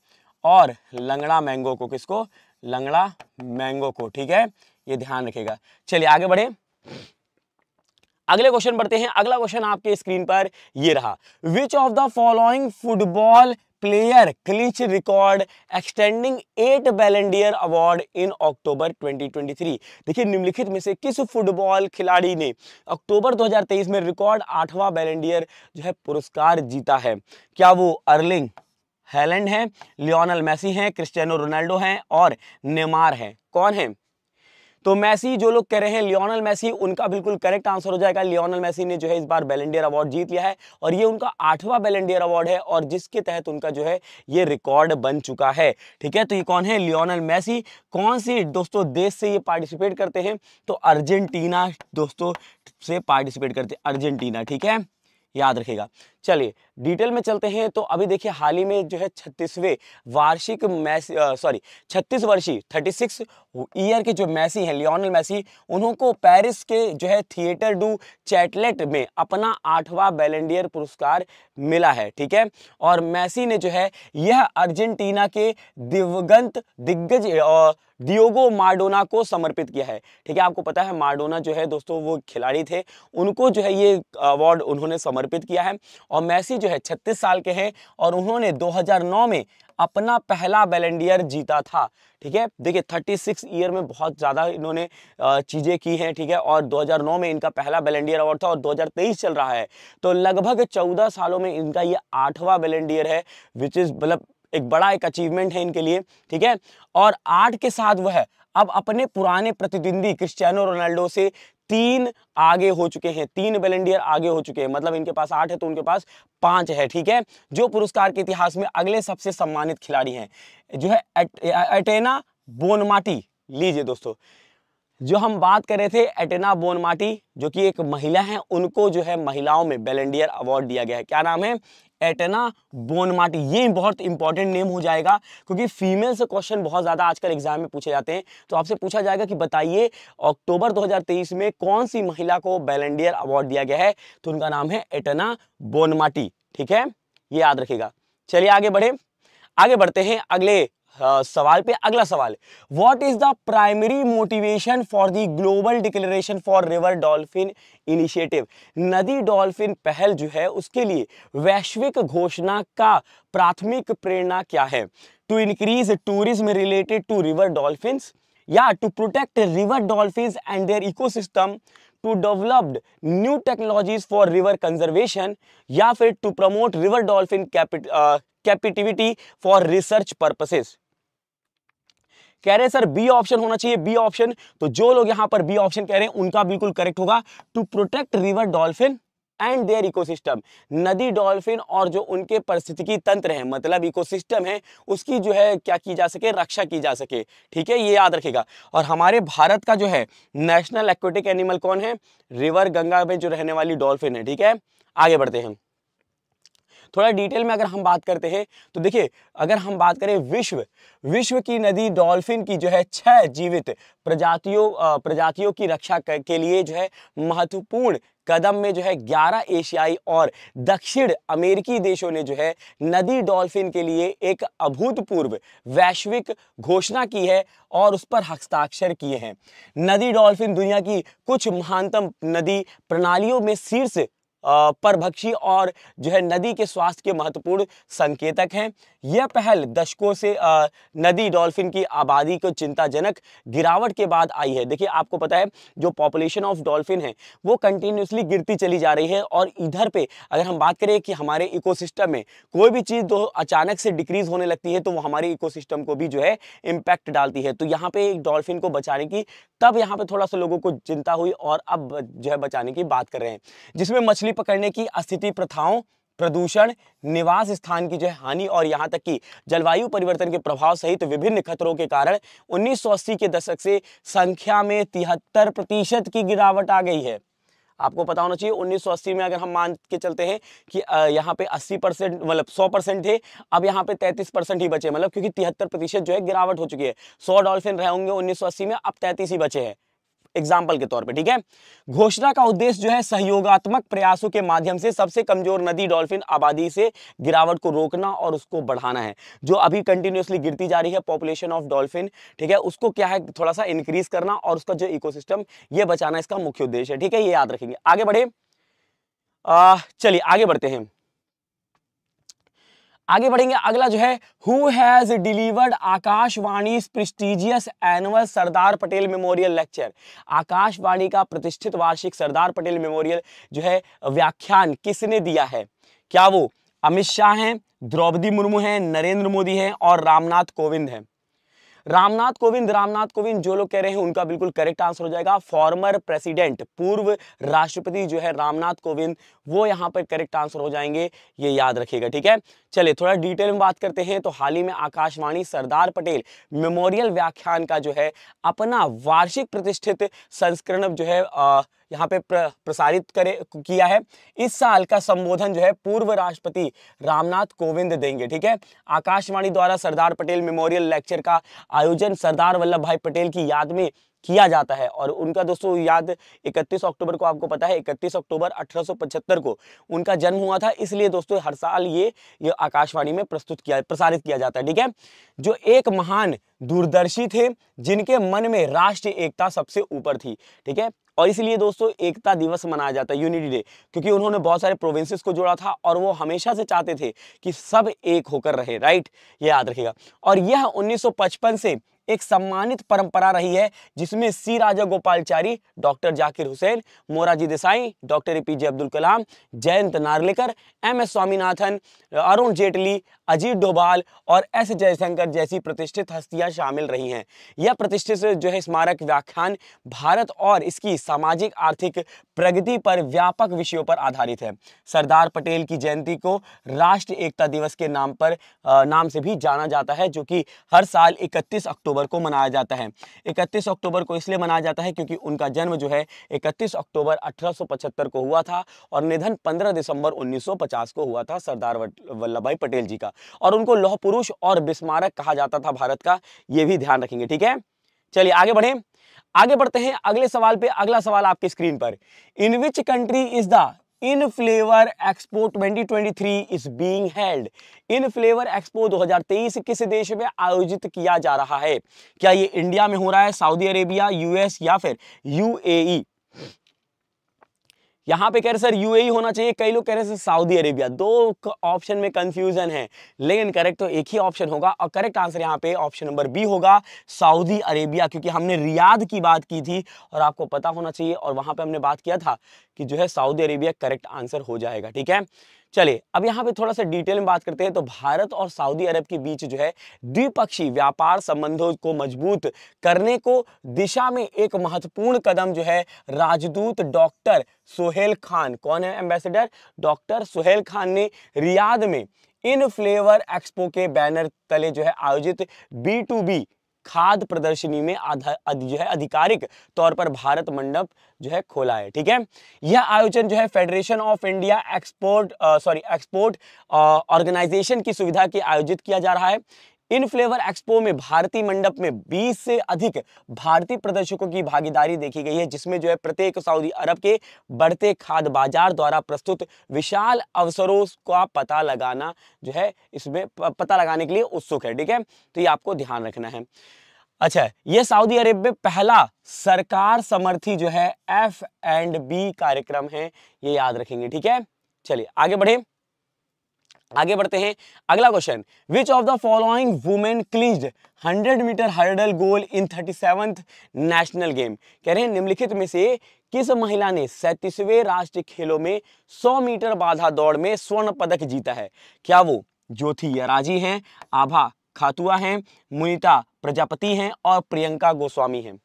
और लंगड़ा मैंगो को किसको लंगड़ा मैंगो को ठीक है ये ध्यान रखेगा चलिए आगे बढ़े अगले क्वेश्चन बढ़ते हैं अगला क्वेश्चन आपके स्क्रीन पर ये रहा which of the following football player clinch record extending eight Ballon d'Or award in October 2023 देखिए निम्नलिखित में से किस फुटबॉल खिलाड़ी ने अक्टूबर 2023 में रिकॉर्ड आठवां बैलेंडियर जो है पुरस्कार जीता है क्या वो अर्लिंग हैलैंड है लियोनल मैसी हैं क्रिस्टियानो रोनाल्डो हैं और नेमार हैं कौन है तो मैसी जो लोग कह रहे हैं लियोनल मैसी उनका बिल्कुल करेक्ट आंसर हो जाएगा लियोनल मैसी ने जो है इस बार बैलेंडियर अवार्ड जीत लिया है और ये उनका आठवां बैलेंडियर अवार्ड है और जिसके तहत उनका जो है ये रिकॉर्ड बन चुका है ठीक है तो ये कौन है लियोनल मैसी कौन से दोस्तों देश से ये पार्टिसिपेट करते हैं तो अर्जेंटीना दोस्तों से पार्टिसिपेट करते अर्जेंटीना ठीक है याद रखेगा चलिए डिटेल में चलते हैं तो अभी देखिए हाल ही में जो है छत्तीसवें वार्षिक मैसी सॉरी छत्तीस वर्षीय थर्टी सिक्स ईयर के जो मैसी हैं लियोनल मैसी उन्होंने पेरिस के जो है थिएटर डू चैटलेट में अपना आठवां बैलेंडियर पुरस्कार मिला है ठीक है और मैसी ने जो है यह अर्जेंटीना के दिवगंत दिग्गज डियोगो मार्डोना को समर्पित किया है ठीक है आपको पता है मार्डोना जो है दोस्तों वो खिलाड़ी थे उनको जो है ये अवार्ड उन्होंने समर्पित किया है और और मैसी जो है छत्तीस साल के हैं और उन्होंने 2009 में अपना पहला बैलेंडियर जीता था ठीक है देखिए 36 ईयर में बहुत ज़्यादा इन्होंने चीज़ें की हैं ठीक है और 2009 में इनका पहला बैलेंडियर अवार्ड था और 2023 चल रहा है तो लगभग 14 सालों में इनका ये आठवां बैलेंडियर है विच इज़ मतलब एक बड़ा एक अचीवमेंट है इनके लिए ठीक है और आठ के साथ वह अब अपने पुराने प्रतिद्वंदी क्रिस्टियानो रोनाल्डो से तीन आगे हो चुके हैं तीन बैलेंडियर आगे हो चुके हैं मतलब इनके पास आठ है तो उनके पास पांच है ठीक है जो पुरस्कार के इतिहास में अगले सबसे सम्मानित खिलाड़ी हैं जो है एटेना बोनमाटी लीजिए दोस्तों जो हम बात कर रहे थे एटेना बोनमाटी जो कि एक महिला हैं उनको जो है महिलाओं में बेलेंडियर अवार्ड दिया गया है क्या नाम है एटना बोनमाटी ये बहुत इंपॉर्टेंट नेम हो जाएगा क्योंकि फीमेल से क्वेश्चन बहुत ज़्यादा आजकल एग्जाम में पूछे जाते हैं तो आपसे पूछा जाएगा कि बताइए अक्टूबर 2023 में कौन सी महिला को बैलेंडियर अवार्ड दिया गया है तो उनका नाम है एटना बोनमाटी ठीक है ये याद रखेगा चलिए आगे बढ़े आगे बढ़ते हैं अगले सवाल पे अगला सवाल what is the primary motivation for the global declaration for river dolphin initiative नदी डॉल्फिन पहल जो है उसके लिए वैश्विक घोषणा का प्राथमिक प्रेरणा क्या है to increase tourism related to river dolphin या to protect river dolphin and their ecosystem to developed new technologies for river conservation या फिर to promote river dolphin captivity for research purposes कह रहे हैं सर बी ऑप्शन होना चाहिए B option तो जो लोग यहाँ पर बी ऑप्शन कह रहे हैं उनका बिल्कुल करेक्ट होगा to protect river dolphin and their ecosystem नदी डॉल्फिन और जो उनके परिस्थितिकी तंत्र है मतलब इकोसिस्टम है उसकी जो है क्या की जा सके रक्षा की जा सके ठीक है ये याद रखेगा और हमारे भारत का जो है नेशनल एक्वेटिक एनिमल कौन है रिवर गंगा में जो रहने वाली डॉल्फिन है ठीक है आगे बढ़ते हैं थोड़ा डिटेल में अगर हम बात करते हैं तो देखिए अगर हम बात करें विश्व विश्व की नदी डॉल्फिन की जो है छह जीवित प्रजातियों प्रजातियों की रक्षा के लिए जो है महत्वपूर्ण कदम में जो है 11 एशियाई और दक्षिण अमेरिकी देशों ने जो है नदी डॉल्फिन के लिए एक अभूतपूर्व वैश्विक घोषणा की है और उस पर हस्ताक्षर किए हैं नदी डॉल्फिन दुनिया की कुछ महानतम नदी प्रणालियों में शीर्ष परभक्षी और जो है नदी के स्वास्थ्य के महत्वपूर्ण संकेतक हैं यह पहल दशकों से नदी डॉल्फिन की आबादी को चिंताजनक गिरावट के बाद आई है देखिए आपको पता है जो पॉपुलेशन ऑफ डॉल्फिन है वो कंटिन्यूसली गिरती चली जा रही है और इधर पे अगर हम बात करें कि हमारे इकोसिस्टम में कोई भी चीज़ दो अचानक से डिक्रीज होने लगती है तो वो हमारे इको को भी जो है इम्पैक्ट डालती है तो यहाँ पर एक डॉल्फिन को बचाने की तब यहाँ पर थोड़ा सा लोगों को चिंता हुई और अब जो है बचाने की बात कर रहे हैं जिसमें मछली पकड़ने की अस्थिति प्रथाओं प्रदूषण निवास स्थान की जो है हानि और यहाँ तक कि जलवायु परिवर्तन के प्रभाव सहित तो विभिन्न खतरों के कारण 1980 के दशक से संख्या में तिहत्तर प्रतिशत की गिरावट आ गई है आपको पता होना चाहिए 1980 में अगर हम मान के चलते हैं कि यहाँ पे 80 परसेंट मतलब 100 परसेंट थे अब यहाँ पे 33 परसेंट ही बचे मतलब क्योंकि तिहत्तर प्रतिशत जो है गिरावट हो चुकी है 100 डॉल्फिन रहे होंगे 1980 में अब 33 ही बचे हैं एग्जाम्पल के तौर पर ठीक है घोषणा का उद्देश्य जो है सहयोगात्मक प्रयासों के माध्यम से सबसे कमजोर नदी डॉल्फिन आबादी से गिरावट को रोकना और उसको बढ़ाना है जो अभी कंटिन्यूसली गिरती जा रही है पॉपुलेशन ऑफ डॉल्फिन ठीक है उसको क्या है थोड़ा सा इंक्रीज करना और उसका जो सिस्टम ये बचाना इसका मुख्य उद्देश्य है ठीक है ये याद रखेंगे आगे बढ़े चलिए आगे बढ़ते हैं आगे बढ़ेंगे अगला जो है who has delivered Akashvani prestigious annual Sardar Patel memorial lecture Akashvani का प्रतिष्ठित वार्षिक सरदार पटेल मेमोरियल जो है व्याख्यान किसने दिया है क्या वो अमित शाह हैं द्रौपदी मुर्मू हैं नरेंद्र मोदी हैं और रामनाथ कोविंद हैं रामनाथ कोविंद रामनाथ कोविंद जो लोग कह रहे हैं उनका बिल्कुल करेक्ट आंसर हो जाएगा फॉर्मर प्रेसिडेंट पूर्व राष्ट्रपति जो है रामनाथ कोविंद वो यहाँ पर करेक्ट आंसर हो जाएंगे ये याद रखिएगा ठीक है चलिए थोड़ा डिटेल में बात करते हैं तो हाल ही में आकाशवाणी सरदार पटेल मेमोरियल व्याख्यान का जो है अपना वार्षिक प्रतिष्ठित संस्करण जो है आ, यहाँ पे प्र, प्रसारित करे किया है इस साल का संबोधन जो है पूर्व राष्ट्रपति रामनाथ कोविंद देंगे ठीक है आकाशवाणी द्वारा सरदार पटेल मेमोरियल लेक्चर का आयोजन सरदार वल्लभ भाई पटेल की याद में किया जाता है और उनका दोस्तों याद 31 अक्टूबर को आपको पता है 31 अक्टूबर 1875 को उनका जन्म हुआ था इसलिए दोस्तों हर साल ये ये आकाशवाणी में प्रस्तुत किया प्रसारित किया जाता है ठीक है जो एक महान दूरदर्शी थे जिनके मन में राष्ट्रीय एकता सबसे ऊपर थी ठीक है और इसलिए दोस्तों एकता दिवस मनाया जाता है यूनिटी डे क्योंकि उन्होंने बहुत सारे प्रोविंसेस को जोड़ा था और वो हमेशा से चाहते थे कि सब एक होकर रहे राइट ये याद रखिएगा और यह 1955 से एक सम्मानित परंपरा रही है जिसमें C Rajagopalachari doctor Zakir Hussain Morarji Desai doctor A P J Abdul Kalam Jayant Narlikar M S Swaminathan Arun Jaitley Ajit Doval और एस जयशंकर जैसी प्रतिष्ठित हस्तियां शामिल रही हैं यह प्रतिष्ठित जो है स्मारक व्याख्यान भारत और इसकी सामाजिक आर्थिक प्रगति पर व्यापक विषयों पर आधारित है सरदार पटेल की जयंती को राष्ट्रीय एकता दिवस के नाम पर नाम से भी जाना जाता है जो कि हर साल 31 अक्टूबर अक्टूबर को मनाया जाता है इकतीस अक्टूबर को इसलिए मनाया जाता है क्योंकि उनका जन्म जो है इकतीस अक्टूबर अठारह को हुआ था और निधन पंद्रह दिसंबर 1950 को हुआ था सरदार वल्लभ भाई पटेल जी का और उनको लौह पुरुष और बिस्मारक कहा जाता था भारत का ये भी ध्यान रखेंगे ठीक है चलिए आगे बढ़े आगे बढ़ते हैं अगले सवाल पे अगला सवाल आपके स्क्रीन पर in which country is the in flavour expo 2023 is being held in flavour expo 2023 किस देश में आयोजित किया जा रहा है क्या ये इंडिया में हो रहा है सऊदी अरेबिया यूएस या फिर यूएई यहाँ पे कह रहे सर यूएई e होना चाहिए कई लोग कह रहे सर सऊदी अरेबिया दो ऑप्शन में कंफ्यूजन है लेकिन करेक्ट तो एक ही ऑप्शन होगा और करेक्ट आंसर यहाँ पे ऑप्शन नंबर बी होगा सऊदी अरेबिया क्योंकि हमने रियाद की बात की थी और आपको पता होना चाहिए और वहां पर हमने बात किया था कि जो है सऊदी अरेबिया करेक्ट आंसर हो जाएगा ठीक है चलिए अब यहाँ पे थोड़ा सा डिटेल में बात करते हैं तो भारत और सऊदी अरब के बीच जो है द्विपक्षीय व्यापार संबंधों को मजबूत करने को दिशा में एक महत्वपूर्ण कदम जो है राजदूत डॉक्टर सोहेल खान कौन है एम्बेसडर डॉक्टर सोहेल खान ने रियाद में इन फ्लेवर एक्सपो के बैनर तले जो है आयोजित बी टू बी खाद प्रदर्शनी में आधा जो है आधिकारिक तौर पर भारत मंडप जो है खोला है ठीक है यह आयोजन जो है federation of India export sorry export organisation की सुविधा के आयोजित किया जा रहा है इन फ्लेवर एक्सपो में भारतीय मंडप में 20 से अधिक भारतीय प्रदर्शकों की भागीदारी देखी गई है जिसमें जो है प्रत्येक सऊदी अरब के बढ़ते खाद बाजार द्वारा प्रस्तुत विशाल अवसरों का पता लगाना जो है इसमें पता लगाने के लिए उत्सुक है ठीक है तो ये आपको ध्यान रखना है अच्छा ये सऊदी अरब में पहला सरकार समर्थी जो है एफ एंड बी कार्यक्रम है ये याद रखेंगे ठीक है चलिए आगे बढ़े आगे बढ़ते हैं अगला question which of the following women clinched 100 metre hurdle gold in thirty national game कह रहे हैं निम्नलिखित में से किस महिला ने सैतीसवे राष्ट्रीय खेलों में 100 मीटर बाधा दौड़ में स्वर्ण पदक जीता है क्या वो ज्योति यराजी हैं आभा खातुआ हैं मुनिता प्रजापति हैं और प्रियंका गोस्वामी हैं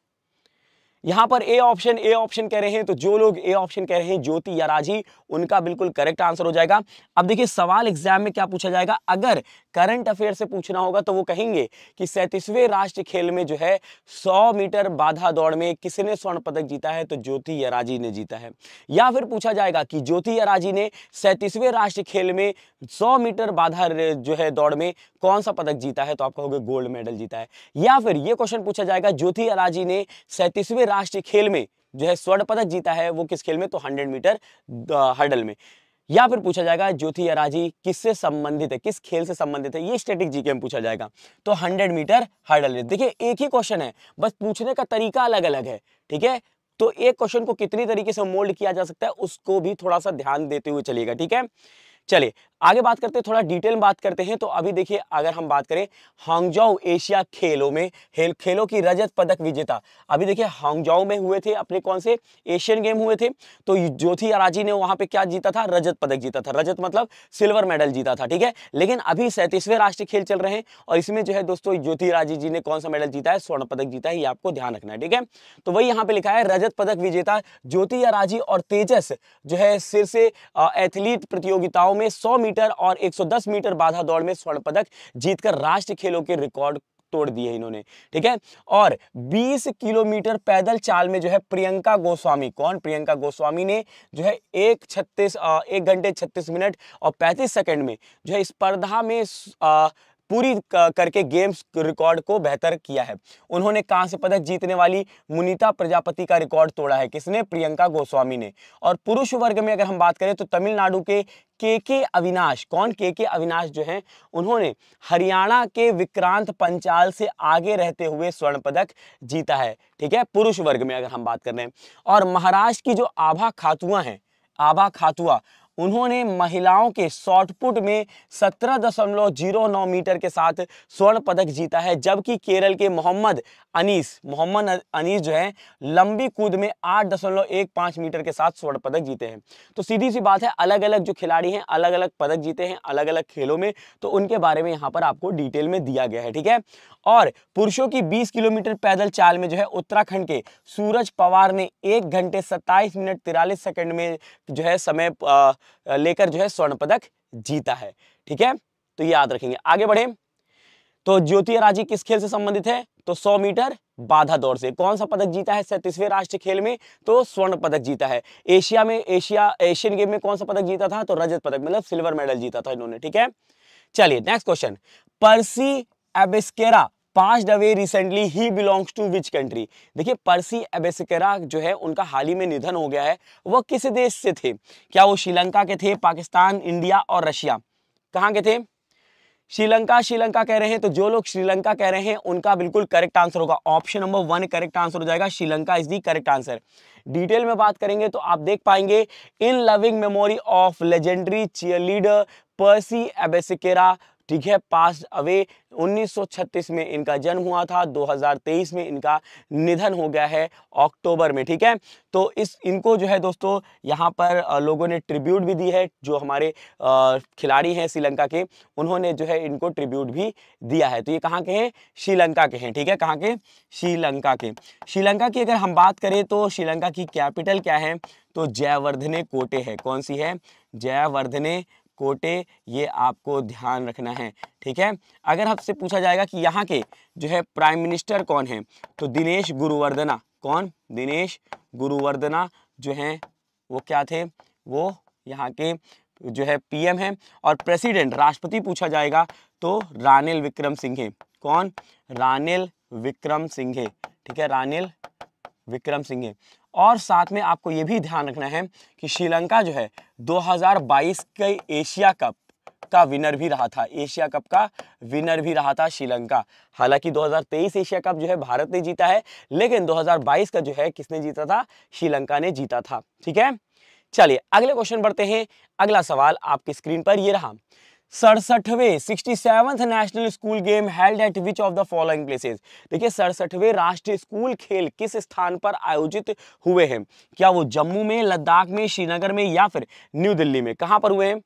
यहाँ पर ए ऑप्शन ए ऑप्शन कह रहे हैं तो जो लोग ए ऑप्शन कह रहे हैं ज्योति या राजी उनका बिल्कुल करेक्ट आंसर हो जाएगा अब देखिए सवाल एग्जाम में क्या पूछा जाएगा अगर करंट अफेयर से पूछना होगा तो वो कहेंगे कि सैंतीसवें राष्ट्रीय खेल में जो है सौ मीटर बाधा दौड़ में किसने स्वर्ण पदक जीता है तो ज्योति या ने जीता है या फिर पूछा जाएगा कि ज्योति या ने सैंतीसवें राष्ट्रीय खेल में सौ मीटर बाधा जो है दौड़ में कौन सा पदक जीता है तो आप कहोगे गोल्ड मेडल जीता है या फिर ये क्वेश्चन पूछा जाएगा ज्योति या ने सैंतीसवें राष्ट्रीय खेल में जो है स्वर्ण पदक जीता है वो किस खेल में तो हंड्रेड मीटर हर्डल में या फिर पूछा जाएगा ज्योति अराजी किससे संबंधित है किस खेल से संबंधित है ये स्टेटिक जीके में पूछा जाएगा तो 100 मीटर हर्डल रेस देखिए एक ही क्वेश्चन है बस पूछने का तरीका अलग अलग है ठीक है तो एक क्वेश्चन को कितनी तरीके से मोल्ड किया जा सकता है उसको भी थोड़ा सा ध्यान देते हुए चलिएगा ठीक है चलिए आगे बात करते हैं थोड़ा डिटेल बात करते हैं तो अभी देखिए अगर हम बात करें हांगजाओ एशिया खेलों में खेलों की रजत पदक विजेता अभी देखिए हांगजाओ में हुए थे अपने कौन से एशियन गेम हुए थे तो ज्योति अराजी ने वहां पे क्या जीता था रजत पदक जीता था रजत मतलब सिल्वर मेडल जीता था ठीक है लेकिन अभी सैंतीसवें राष्ट्रीय खेल चल रहे हैं और इसमें जो है दोस्तों ज्योति राजी जी ने कौन सा मेडल जीता है स्वर्ण पदक जीता है ये आपको ध्यान रखना है ठीक है तो वही यहाँ पे लिखा है रजत पदक विजेता ज्योति अराजी और तेजस जो है सिर से एथलीट प्रतियोगिताओं महिलाओं में 100 मीटर और 110 मीटर बाधा दौड़ में स्वर्ण पदक जीतकर राष्ट्रीय खेलों के रिकॉर्ड तोड़ दिए इन्होंने ठीक है और 20 किलोमीटर पैदल चाल में जो है प्रियंका गोस्वामी कौन प्रियंका गोस्वामी ने जो है एक छत्तीस एक घंटे छत्तीस मिनट और पैंतीस सेकंड में जो है स्पर्धा में आ, पूरी करके गेम्स रिकॉर्ड को बेहतर किया है उन्होंने कांस्य पदक जीतने वाली मुनीता प्रजापति का रिकॉर्ड तोड़ा है किसने प्रियंका गोस्वामी ने और पुरुष वर्ग में अगर हम बात करें तो तमिलनाडु के के के अविनाश कौन के के अविनाश जो हैं उन्होंने हरियाणा के विक्रांत पंचाल से आगे रहते हुए स्वर्ण पदक जीता है ठीक है पुरुष वर्ग में अगर हम बात कर रहे हैं और महाराष्ट्र की जो आभा खातुआ हैं आभा खातुआ उन्होंने महिलाओं के शॉर्टपुट में सत्रह दशमलव जीरो नौ मीटर के साथ स्वर्ण पदक जीता है जबकि केरल के मोहम्मद अनीस मोहम्मद अनीस जो है लंबी कूद में आठ दशमलव एक पाँच मीटर के साथ स्वर्ण पदक जीते हैं तो सीधी सी बात है अलग अलग जो खिलाड़ी हैं अलग अलग पदक जीते हैं अलग अलग खेलों में तो उनके बारे में यहाँ पर आपको डिटेल में दिया गया है ठीक है और पुरुषों की बीस किलोमीटर पैदल चाल में जो है उत्तराखंड के सूरज पवार ने एक घंटे सत्ताईस मिनट तिरालीस सेकेंड में जो है समय आ, लेकर जो है स्वर्ण पदक जीता है ठीक है तो याद रखेंगे आगे बढ़े तो ज्योति राजी किस खेल से संबंधित है तो 100 मीटर बाधा दौड़ से कौन सा पदक जीता है सैतीसवें राष्ट्रीय खेल में तो स्वर्ण पदक जीता है एशिया में एशिया एशियन गेम में कौन सा पदक जीता था तो रजत पदक मतलब सिल्वर मेडल जीता था इन्होंने ठीक है चलिए next question Percy Abeysekera passed away recently ही बिलोंग्स टू विच कंट्री देखिए पर्सी एबेसिकरा जो है उनका हाल ही में निधन हो गया है वह किस देश से थे क्या वो श्रीलंका के थे पाकिस्तान इंडिया और रशिया कहाँ के थे श्रीलंका श्रीलंका कह रहे हैं तो जो लोग श्रीलंका कह रहे हैं उनका बिल्कुल करेक्ट आंसर होगा option number one correct answer हो जाएगा Sri Lanka is the correct answer detail में बात करेंगे तो आप देख पाएंगे in loving memory of legendary cheer leader Percy Abeysekera ठीक है पास अवे 1936 में इनका जन्म हुआ था 2023 में इनका निधन हो गया है अक्टूबर में ठीक है तो इस इनको जो है दोस्तों यहाँ पर लोगों ने ट्रिब्यूट भी दी है जो हमारे खिलाड़ी हैं श्रीलंका के उन्होंने जो है इनको ट्रिब्यूट भी दिया है तो ये कहाँ के हैं श्रीलंका के हैं ठीक है कहाँ के श्रीलंका के श्रीलंका की अगर हम बात करें तो श्रीलंका की कैपिटल क्या है तो जयवर्धने कोटे है कौन सी है जयवर्धने कोटे ये आपको ध्यान रखना है ठीक है अगर आपसे पूछा जाएगा कि यहाँ के जो है प्राइम मिनिस्टर कौन है तो दिनेश गुरुवर्धना कौन दिनेश गुरुवर्धना जो है वो क्या थे वो यहाँ के जो है पीएम हैं और प्रेसिडेंट राष्ट्रपति पूछा जाएगा तो रानिल विक्रम सिंघे कौन रानिल विक्रम सिंघे ठीक है रानिल विक्रम सिंघे और साथ में आपको ये भी ध्यान रखना है कि श्रीलंका जो है 2022 के एशिया कप का विनर भी रहा था एशिया कप का विनर भी रहा था श्रीलंका हालांकि 2023 एशिया कप जो है भारत ने जीता है लेकिन 2022 का जो है किसने जीता था श्रीलंका ने जीता था ठीक है चलिए अगले क्वेश्चन बढ़ते हैं अगला सवाल आपकी स्क्रीन पर ये रहा सड़सठवें sixty seventh national school game held at which of the following places देखिए सड़सठवें राष्ट्रीय स्कूल खेल किस स्थान पर आयोजित हुए हैं क्या वो जम्मू में लद्दाख में श्रीनगर में या फिर न्यू दिल्ली में कहाँ पर हुए हैं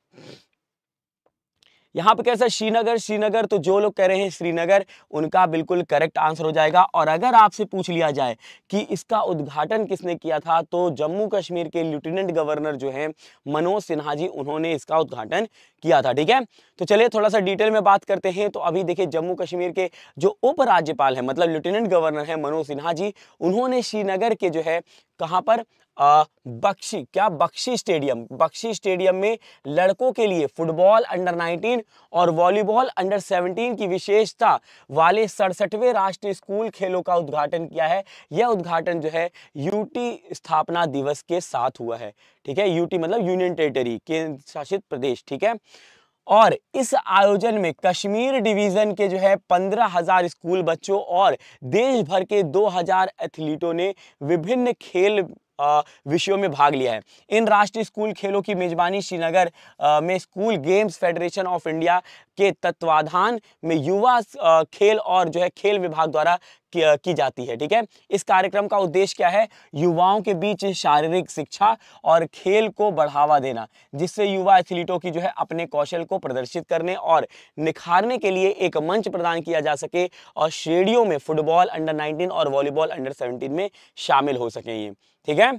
यहाँ पे कैसा श्रीनगर श्रीनगर तो जो लोग कह रहे हैं श्रीनगर उनका बिल्कुल करेक्ट आंसर हो जाएगा और अगर आपसे पूछ लिया जाए कि इसका उद्घाटन किसने किया था तो जम्मू कश्मीर के लेफ्टिनेंट गवर्नर जो है मनोज सिन्हा जी उन्होंने इसका उद्घाटन किया था ठीक है तो चलिए थोड़ा सा डिटेल में बात करते हैं तो अभी देखिए जम्मू कश्मीर के जो उपराज्यपाल है मतलब लेफ्टिनेंट गवर्नर है मनोज सिन्हा जी उन्होंने श्रीनगर के जो है कहाँ पर बख्शी क्या बख्शी स्टेडियम बख्शी स्टेडियम में लड़कों के लिए फुटबॉल अंडर 19 और वॉलीबॉल अंडर 17 की विशेषता वाले सड़सठवें राष्ट्रीय स्कूल खेलों का उद्घाटन किया है यह उद्घाटन जो है यूटी स्थापना दिवस के साथ हुआ है ठीक है यूटी मतलब यूनियन टेरिटरी केंद्र शासित प्रदेश ठीक है और इस आयोजन में कश्मीर डिवीज़न के जो है पंद्रह हज़ार स्कूल बच्चों और देश भर के दो हज़ार एथलीटों ने विभिन्न खेल विषयों में भाग लिया है इन राष्ट्रीय स्कूल खेलों की मेजबानी श्रीनगर में school games federation of India के तत्वाधान में युवा खेल और जो है खेल विभाग द्वारा की जाती है ठीक है इस कार्यक्रम का उद्देश्य क्या है युवाओं के बीच शारीरिक शिक्षा और खेल को बढ़ावा देना जिससे युवा एथलीटों की जो है अपने कौशल को प्रदर्शित करने और निखारने के लिए एक मंच प्रदान किया जा सके और श्रेणियों में फुटबॉल अंडर 19 और वॉलीबॉल अंडर 17 में शामिल हो सकें ये ठीक है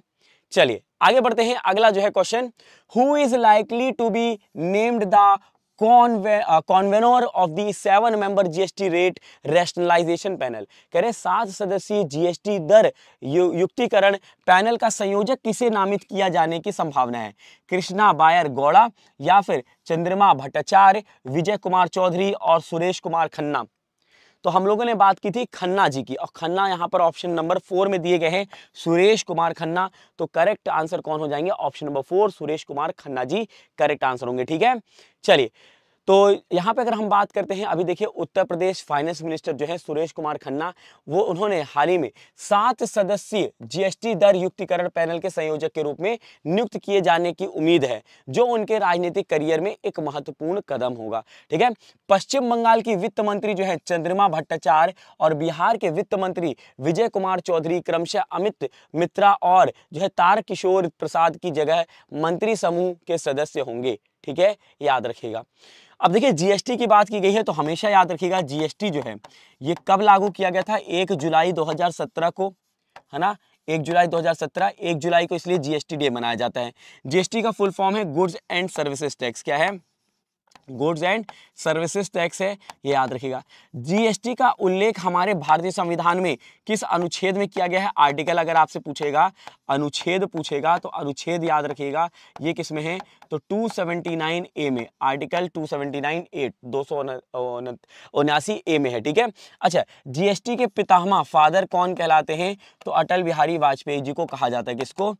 चलिए आगे बढ़ते हैं अगला जो है question who is likely to be named the convenor of the seven member GST rate rationalisation panel कह रहे सात सदस्यीय जीएसटी दर यु, युक्तिकरण पैनल का संयोजक किसे नामित किया जाने की संभावना है कृष्णा बायर गौड़ा या फिर चंद्रमा भट्टाचार्य विजय कुमार चौधरी और सुरेश कुमार खन्ना तो हम लोगों ने बात की थी खन्ना जी की और खन्ना यहाँ पर ऑप्शन नंबर फोर में दिए गए हैं सुरेश कुमार खन्ना तो करेक्ट आंसर कौन हो जाएंगे option number four Suresh Kumar Khanna ji correct answer होंगे ठीक है चलिए तो यहाँ पे अगर हम बात करते हैं अभी देखिए उत्तर प्रदेश फाइनेंस मिनिस्टर जो है सुरेश कुमार खन्ना वो उन्होंने हाल ही में सात सदस्यीय जीएसटी दर युक्तिकरण पैनल के संयोजक के रूप में नियुक्त किए जाने की उम्मीद है जो उनके राजनीतिक करियर में एक महत्वपूर्ण कदम होगा ठीक है पश्चिम बंगाल की वित्त मंत्री जो है चंद्रमा भट्टाचार्य और बिहार के वित्त मंत्री विजय कुमार चौधरी क्रमशः अमित मित्रा और जो है तार किशोर प्रसाद की जगह मंत्री समूह के सदस्य होंगे ठीक है याद रखिएगा अब देखिए जीएसटी की बात की गई है तो हमेशा याद रखिएगा जीएसटी जो है ये कब लागू किया गया था एक जुलाई 2017 को है ना एक जुलाई 2017 एक जुलाई को इसलिए जीएसटी डे मनाया जाता है जीएसटी का फुल फॉर्म है गुड्स एंड सर्विसेज टैक्स क्या है गुड्स एंड सर्विसेज टैक्स है ये याद रखिएगा जीएसटी का उल्लेख हमारे भारतीय संविधान में किस अनुच्छेद में किया गया है आर्टिकल अगर आपसे पूछेगा अनुच्छेद पूछेगा तो अनुच्छेद याद रखिएगा ये किस में है तो 279 ए में आर्टिकल 279 ए दो सौ उन्यासी ए में है ठीक है अच्छा जीएसटी के पितामा फादर कौन कहलाते हैं तो अटल बिहारी वाजपेयी जी को कहा जाता है किसको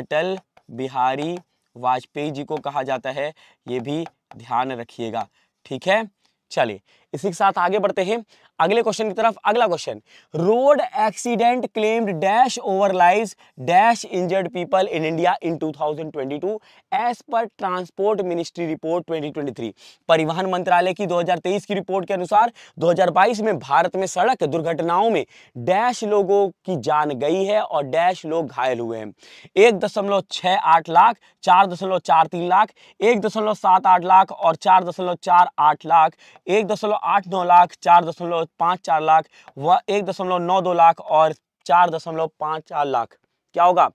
अटल बिहारी वाजपेयी जी को कहा जाता है ये भी ध्यान रखिएगा ठीक है चलिए इसी के साथ आगे बढ़ते हैं अगले क्वेश्चन की तरफ अगला question road accident claimed dash over lives dash injured people in India in 2022 as per transport ministry report 2023 परिवहन मंत्रालय की 2023 की रिपोर्ट के अनुसार 2022 में भारत में सड़क दुर्घटनाओं में डैश लोगों की जान गई है और डैश लोग घायल हुए हैं एक दशमलव आठ लाख चार दशमलव चार तीन लाख एक दशमलव सात आठ लाख और चार दशमलव चार आठ लाख एक दशमलव आठ नौ लाख चार दशमलव पाँच चार लाख व एक दशमलव नौ दो लाख और चार दशमलव पाँच चार लाख क्या होगा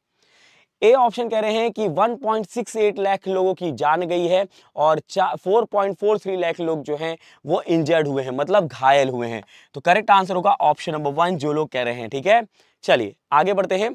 ए ऑप्शन कह रहे हैं कि 1.68 लाख लोगों की जान गई है और 4.43 लाख लोग जो हैं वो इंजर्ड हुए हैं मतलब घायल हुए हैं तो करेक्ट आंसर होगा ऑप्शन नंबर वन जो लोग कह रहे हैं ठीक है चलिए आगे बढ़ते हैं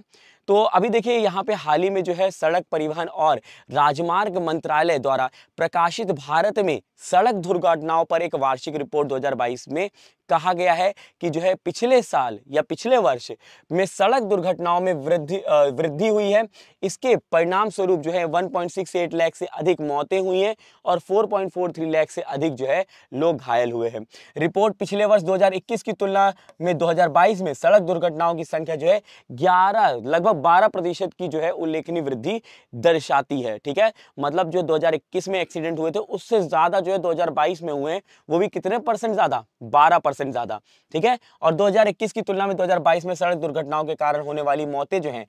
तो अभी देखिए यहाँ पे हाल ही में जो है सड़क परिवहन और राजमार्ग मंत्रालय द्वारा प्रकाशित भारत में सड़क दुर्घटनाओं पर एक वार्षिक रिपोर्ट 2022 में कहा गया है कि जो है पिछले साल या पिछले वर्ष में सड़क दुर्घटनाओं में वृद्धि वृद्धि हुई है इसके परिणाम स्वरूप जो है 1.68 लाख से अधिक मौतें हुई हैं और 4.43 लाख से अधिक जो है लोग घायल हुए हैं रिपोर्ट पिछले वर्ष 2021 की तुलना में 2022 में सड़क दुर्घटनाओं की संख्या जो है 11 लगभग 12 प्रतिशत की जो है उल्लेखनीय वृद्धि दर्शाती है ठीक है मतलब जो दो में एक्सीडेंट हुए थे उससे ज़्यादा जो है दो में हुए वो भी कितने परसेंट ज़्यादा बारह परसेंट ज़्यादा ठीक है और 2021 की तुलना में 2022 में सड़क दुर्घटनाओं के कारण होने वाली मौतें जो हैं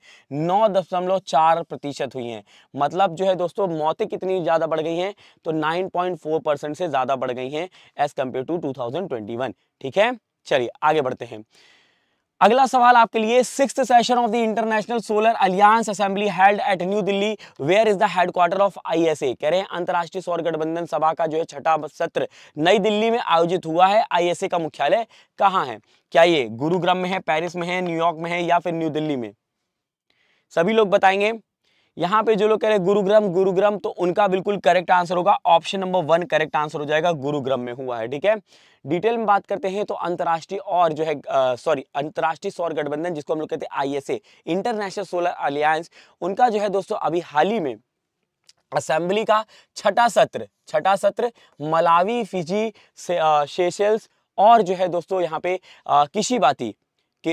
नौ दशमलव चार प्रतिशत हुई हैं मतलब जो है दोस्तों मौतें कितनी ज़्यादा बढ़ गई हैं तो 9.4 परसेंट से ज़्यादा बढ़ गई हैं एज़ कम्पेयर टू टू ठीक है चलिए आगे बढ़ते हैं अगला सवाल आपके लिए six session of the international solar alliance assembly held at New Delhi where is the headquarter of ISA कह रहे हैं अंतर्राष्ट्रीय सौर गठबंधन सभा का जो है छठा सत्र नई दिल्ली में आयोजित हुआ है आईएसए का मुख्यालय कहाँ है क्या ये गुरुग्राम में है पेरिस में है न्यूयॉर्क में है या फिर न्यू दिल्ली में सभी लोग बताएंगे यहाँ पे जो लोग कह रहे हैं गुरुग्रम गुरुग्रम तो उनका बिल्कुल करेक्ट आंसर होगा option number one correct answer हो जाएगा गुरुग्रम में हुआ है ठीक है डिटेल में बात करते हैं तो अंतर्राष्ट्रीय और जो है सॉरी अंतर्राष्ट्रीय सौर गठबंधन जिसको हम लोग कहते हैं आईएसए इंटरनेशनल सोलर अलियांस उनका जो है दोस्तों अभी हाल ही में असेंबली का छठा सत्र छठा सत्र मलावी फिजी से, आ, शेशेल्स और जो है दोस्तों यहाँ पे किसी बाती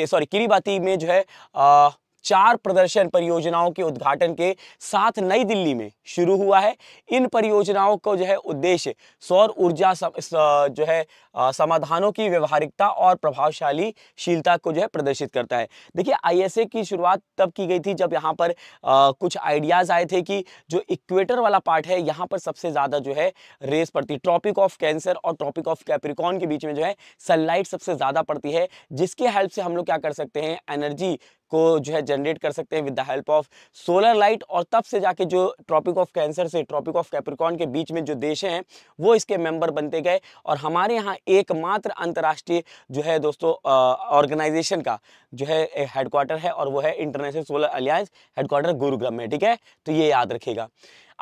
सॉरी किरीबाती में जो है आ, चार प्रदर्शन परियोजनाओं के उद्घाटन के साथ नई दिल्ली में शुरू हुआ है इन परियोजनाओं को जो है उद्देश्य सौर ऊर्जा जो है समाधानों की व्यवहारिकता और प्रभावशाली शीलता को जो है प्रदर्शित करता है देखिए आईएसए की शुरुआत तब की गई थी जब यहाँ पर आ, कुछ आइडियाज़ आए थे कि जो इक्वेटर वाला पार्ट है यहाँ पर सबसे ज़्यादा जो है रेस पड़ती ट्रॉपिक ऑफ कैंसर और ट्रॉपिक ऑफ कैप्रिकॉन के बीच में जो है सनलाइट सबसे ज़्यादा पड़ती है जिसके हेल्प से हम लोग क्या कर सकते हैं एनर्जी को जो है जनरेट कर सकते हैं with the help of solar light और तब से जाके जो ट्रॉपिक ऑफ कैंसर से ट्रॉपिक ऑफ कैप्रिकॉन के बीच में जो देश हैं वो इसके मेंबर बनते गए और हमारे यहाँ एकमात्र अंतर्राष्ट्रीय जो है दोस्तों ऑर्गेनाइजेशन का जो है हेडक्वार्टर है और वो है International solar Alliance headquarter Gurugram में ठीक है तो ये याद रखेगा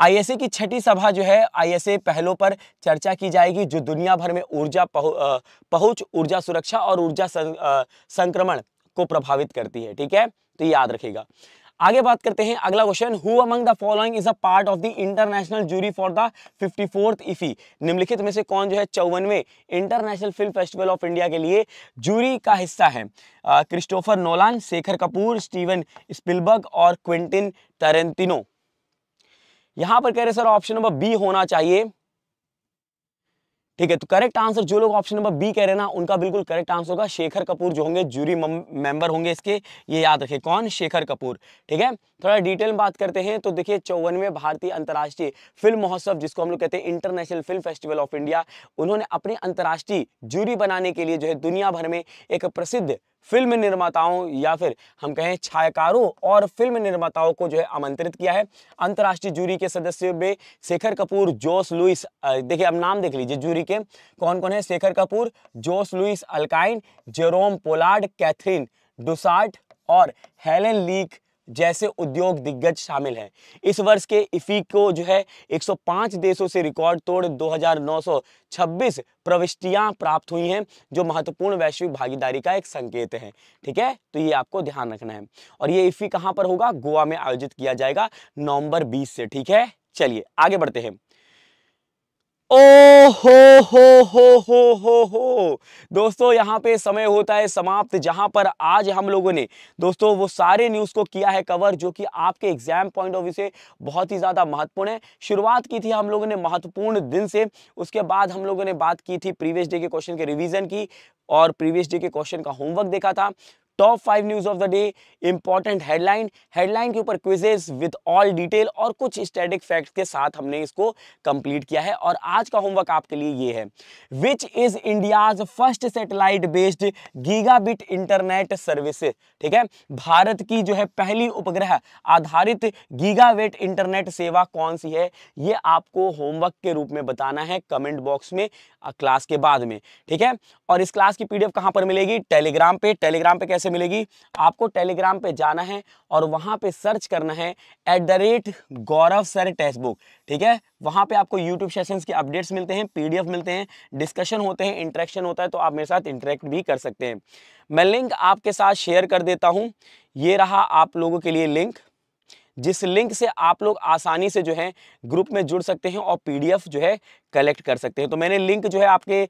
आईएसए की छठी सभा जो है आईएसए पहलों पर चर्चा की जाएगी जो दुनिया भर में ऊर्जा पहुंच ऊर्जा सुरक्षा और ऊर्जा संक्रमण को प्रभावित करती है ठीक है तो याद रखेगा आगे बात करते हैं अगला question who among the following is a part of the international jury for the fifty fourth IFFI निम्नलिखित में से कौन जो है चौवनवे International film festival of India के लिए जूरी का हिस्सा है Christopher Nolan Shekhar Kapur Steven Spielberg और क्विंटिन तरेंटिनो यहां पर कह रहे सर ऑप्शन नंबर बी होना चाहिए ठीक है तो करेक्ट आंसर जो लोग ऑप्शन नंबर बी कह रहे ना उनका बिल्कुल करेक्ट आंसर होगा शेखर कपूर जो होंगे जूरी मेंबर होंगे इसके ये याद रखे कौन शेखर कपूर ठीक है थोड़ा डिटेल बात करते हैं तो देखिए चौवनवे भारतीय अंतर्राष्ट्रीय फिल्म महोत्सव जिसको हम लोग कहते हैं International film festival of India उन्होंने अपने अंतर्राष्ट्रीय जूरी बनाने के लिए जो है दुनिया भर में एक प्रसिद्ध फिल्म निर्माताओं या फिर हम कहें छायाकारों और फिल्म निर्माताओं को जो है आमंत्रित किया है अंतर्राष्ट्रीय जूरी के सदस्यों में शेखर कपूर जोस लुइस देखिए अब नाम देख लीजिए जूरी के कौन कौन है Shekhar Kapur Jose Luis Alcaine Jerome Paillard Catherine Dussart और हेलेन लीक जैसे उद्योग दिग्गज शामिल हैं इस वर्ष के इफी को जो है 105 देशों से रिकॉर्ड तोड़ 2926 प्रविष्टियां प्राप्त हुई हैं जो महत्वपूर्ण वैश्विक भागीदारी का एक संकेत है ठीक है तो ये आपको ध्यान रखना है और ये इफी कहां पर होगा गोवा में आयोजित किया जाएगा नवंबर 20 से ठीक है चलिए आगे बढ़ते हैं ओ हो हो हो हो हो हो दोस्तों यहाँ पे समय होता है समाप्त जहाँ पर आज हम लोगों ने दोस्तों वो सारे न्यूज़ को किया है कवर जो कि आपके एग्जाम पॉइंट ऑफ व्यू से बहुत ही ज़्यादा महत्वपूर्ण है शुरुआत की थी हम लोगों ने महत्वपूर्ण दिन से उसके बाद हम लोगों ने बात की थी प्रीवियस डे के क्वेश्चन के रिविजन की और प्रीवियस डे के क्वेश्चन का होमवर्क देखा था top five news of the day important headline headline के ऊपर क्विजेस विद ऑल डिटेल और कुछ स्टैटिक फैक्ट के साथ हमने इसको कंप्लीट किया है और आज का होमवर्क आपके लिए ये है which is India's first satellite based gigabit internet service ठीक है भारत की जो है पहली उपग्रह आधारित गीगावेट इंटरनेट सेवा कौन सी है ये आपको होमवर्क के रूप में बताना है कमेंट बॉक्स में क्लास के बाद में ठीक है और इस क्लास की पीडीएफ कहां पर मिलेगी टेलीग्राम पे टेलीग्राम पे कैसे मिलेगी आपको टेलीग्राम पे जाना है और वहाँ पे सर्च करना है at the rate Gaurav sir text book ठीक है वहाँ पे आपको यूट्यूब सेशंस के अपडेट्स मिलते हैं पीडीएफ मिलते हैं डिस्कशन होते हैं इंटरेक्शन होता है तो आप मेरे साथ इंटरेक्ट भी कर सकते हैं मैं लिंक आपके साथ शेयर कर देता हूँ ये रहा आप लोगों के लिए लिंक जिस लिंक से आप लोग आसानी से जो है ग्रुप में जुड़ सकते हैं और पीडीएफ जो है कलेक्ट कर सकते हैं तो मैंने लिंक जो है आपके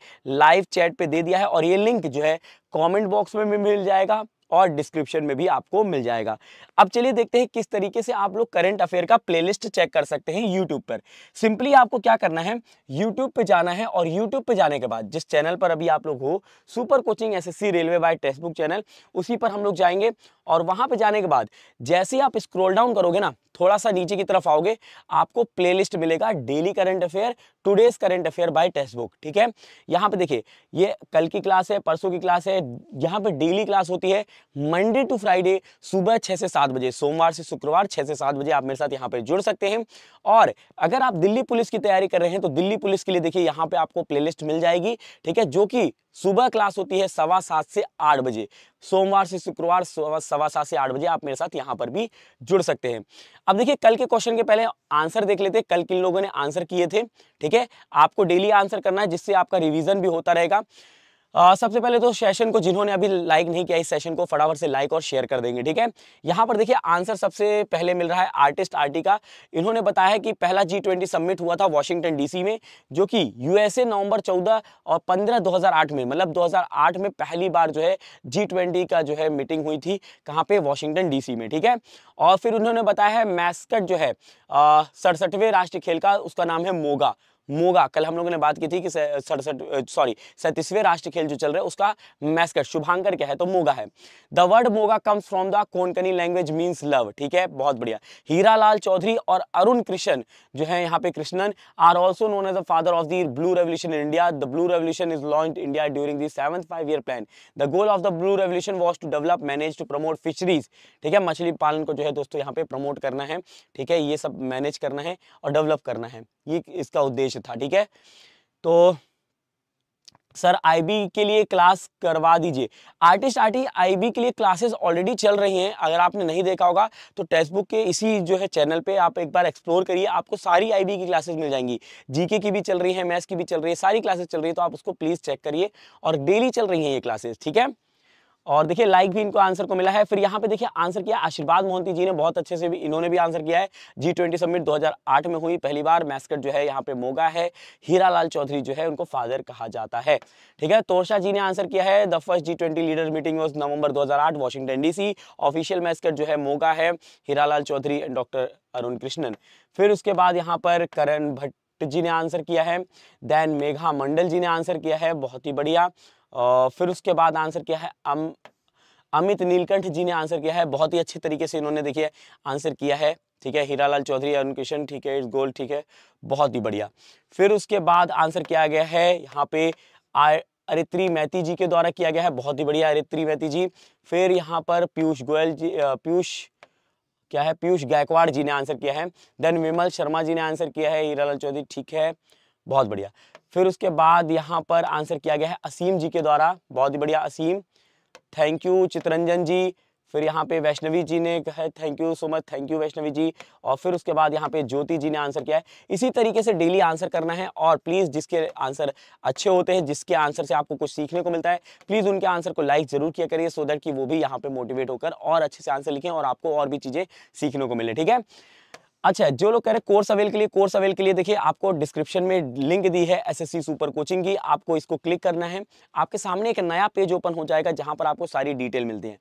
लाइव चैट पे दे दिया है और ये लिंक जो है कमेंट बॉक्स में भी मिल जाएगा और डिस्क्रिप्शन में भी आपको मिल जाएगा अब चलिए देखते हैं किस तरीके से आप लोग करंट अफेयर का प्लेलिस्ट चेक कर सकते हैं यूट्यूब पर सिंपली आपको क्या करना है यूट्यूब पे जाना है और यूट्यूब पे जाने के बाद जिस चैनल पर अभी आप लोग हो super coaching S railway by text book channel उसी पर हम लोग जाएंगे और वहां पर जाने के बाद जैसे ही आप स्क्रोल डाउन करोगे ना थोड़ा सा नीचे की तरफ आओगे आपको प्ले मिलेगा daily current affair today's current affair by text book ठीक है यहाँ पे देखिए ये कल की क्लास है परसों की क्लास है यहाँ पे डेली क्लास होती है मंडे टू फ्राइडे सुबह छह से सात सात बजे सोमवार से शुक्रवार छः से सात बजे आप मेरे साथ यहाँ पर जुड़ सकते हैं और अगर आप दिल्ली पुलिस की तैयारी कर रहे हैं तो दिल्ली पुलिस के लिए देखिए यहाँ पर आपको प्ले मिल जाएगी ठीक है जो कि सुबह क्लास होती है सवा सात से आठ बजे सोमवार से शुक्रवार सवा सात से आठ बजे आप मेरे साथ यहां पर भी जुड़ सकते हैं अब देखिए कल के क्वेश्चन के पहले आंसर देख लेते हैं कल किन लोगों ने आंसर किए थे ठीक है आपको डेली आंसर करना है जिससे आपका रिवीजन भी होता रहेगा आ, सबसे पहले तो सेशन को जिन्होंने अभी लाइक नहीं किया इस सेशन को फटाफट से लाइक और शेयर कर देंगे ठीक है यहाँ पर देखिए आंसर सबसे पहले मिल रहा है आर्टिस्ट आर्टी का इन्होंने बताया है कि पहला जी ट्वेंटी सबमिट हुआ था वाशिंगटन डीसी में जो कि यूएसए नवंबर 14 और 15 2008 में मतलब 2008 में पहली बार जो है जी ट्वेंटी का जो है मीटिंग हुई थी कहाँ पे वॉशिंगटन डीसी में ठीक है और फिर उन्होंने बताया है मैस्कट जो है सड़सठवें राष्ट्रीय खेल का उसका नाम है मोगा मोगा कल हम लोगों ने बात की थी कि सड़सठ सॉरी सैंतीसवें राष्ट्रीय खेल जो चल रहा है उसका मैस्कट शुभांकर क्या है तो मोगा है the word Moga comes from the Konkani language means love ठीक है बहुत बढ़िया हीरालाल चौधरी और अरुण कृष्ण जो है यहाँ पे Krishnan are also known as the father of the blue revolution in India the blue revolution is launch India during the seven five year plan the goal of the blue revolution was to develop manage to promote fisheries ठीक है मछली पालन को जो है दोस्तों यहाँ पे प्रमोट करना है ठीक है ये सब मैनेज करना है और डेवलप करना है ये इसका उद्देश्य था ठीक है तो सर आईबी के लिए क्लास करवा दीजिए आर्टिस्ट आर्टी आईबी के लिए क्लासेस ऑलरेडी चल रही हैं अगर आपने नहीं देखा होगा तो टेक्स्ट बुक के इसी जो है चैनल पे आप एक बार एक्सप्लोर करिए आपको सारी आईबी की क्लासेस मिल जाएंगी जीके की भी चल रही है मैथ्स की भी चल रही है सारी क्लासेस चल रही है तो आप उसको प्लीज़ चेक करिए और डेली चल रही हैं ये क्लासेस ठीक है और देखिए लाइक भी इनको आंसर को मिला है फिर यहाँ पे देखिए आंसर किया आशीर्वाद मोहंती जी ने बहुत अच्छे से भी इन्होंने भी आंसर किया है जी ट्वेंटी समिट 2008 में हुई पहली बार मैस्कट जो है यहाँ पे मोगा है हीरालाल चौधरी जो है उनको फादर कहा जाता है ठीक है तोरशा जी ने आंसर किया है the first G twenty leader meeting was November दो वाशिंगटन डीसी ऑफिशियल मैस्कट जो है मोगा है हीरालाल चौधरी एंड डॉक्टर अरुण कृष्णन फिर उसके बाद यहाँ पर करण भट्ट जी ने आंसर किया है देन मेघा मंडल जी ने आंसर किया है बहुत ही बढ़िया और फिर उसके बाद आंसर किया है अम अमित नीलकंठ जी ने आंसर किया है बहुत ही अच्छे तरीके से इन्होंने देखिए आंसर किया है ठीक है हीरालाल चौधरी अरुण किशन ठीक है गोल ठीक है बहुत ही बढ़िया फिर उसके बाद आंसर किया गया है यहाँ पे अरित्री मैती जी के द्वारा किया गया है बहुत ही बढ़िया अरित्री मैती जी फिर यहाँ पर पीयूष गोयल जी पीयूष क्या है पीयूष गायकवाड़ जी ने आंसर किया है देन विमल शर्मा जी ने आंसर किया है हीरालाल चौधरी ठीक है बहुत बढ़िया फिर उसके बाद यहाँ पर आंसर किया गया है असीम जी के द्वारा बहुत ही बढ़िया असीम थैंक यू चितरंजन जी फिर यहाँ पे वैष्णवी जी ने कहा thank you so much thank you Vaishnavi ji और फिर उसके बाद यहाँ पे ज्योति जी ने आंसर किया है इसी तरीके से डेली आंसर करना है और प्लीज़ जिसके आंसर अच्छे होते हैं जिसके आंसर से आपको कुछ सीखने को मिलता है प्लीज़ उनके आंसर को लाइक ज़रूर किया करिए सो दैट कि वो भी यहाँ पर मोटिवेट होकर और अच्छे से आंसर लिखें और आपको और भी चीज़ें सीखने को मिले ठीक है अच्छा जो लोग कह रहे हैं कोर्स अवेल के लिए कोर्स अवेल के लिए देखिए आपको डिस्क्रिप्शन में लिंक दी है एसएससी सुपर कोचिंग की आपको इसको क्लिक करना है आपके सामने एक नया पेज ओपन हो जाएगा जहां पर आपको सारी डिटेल मिलती है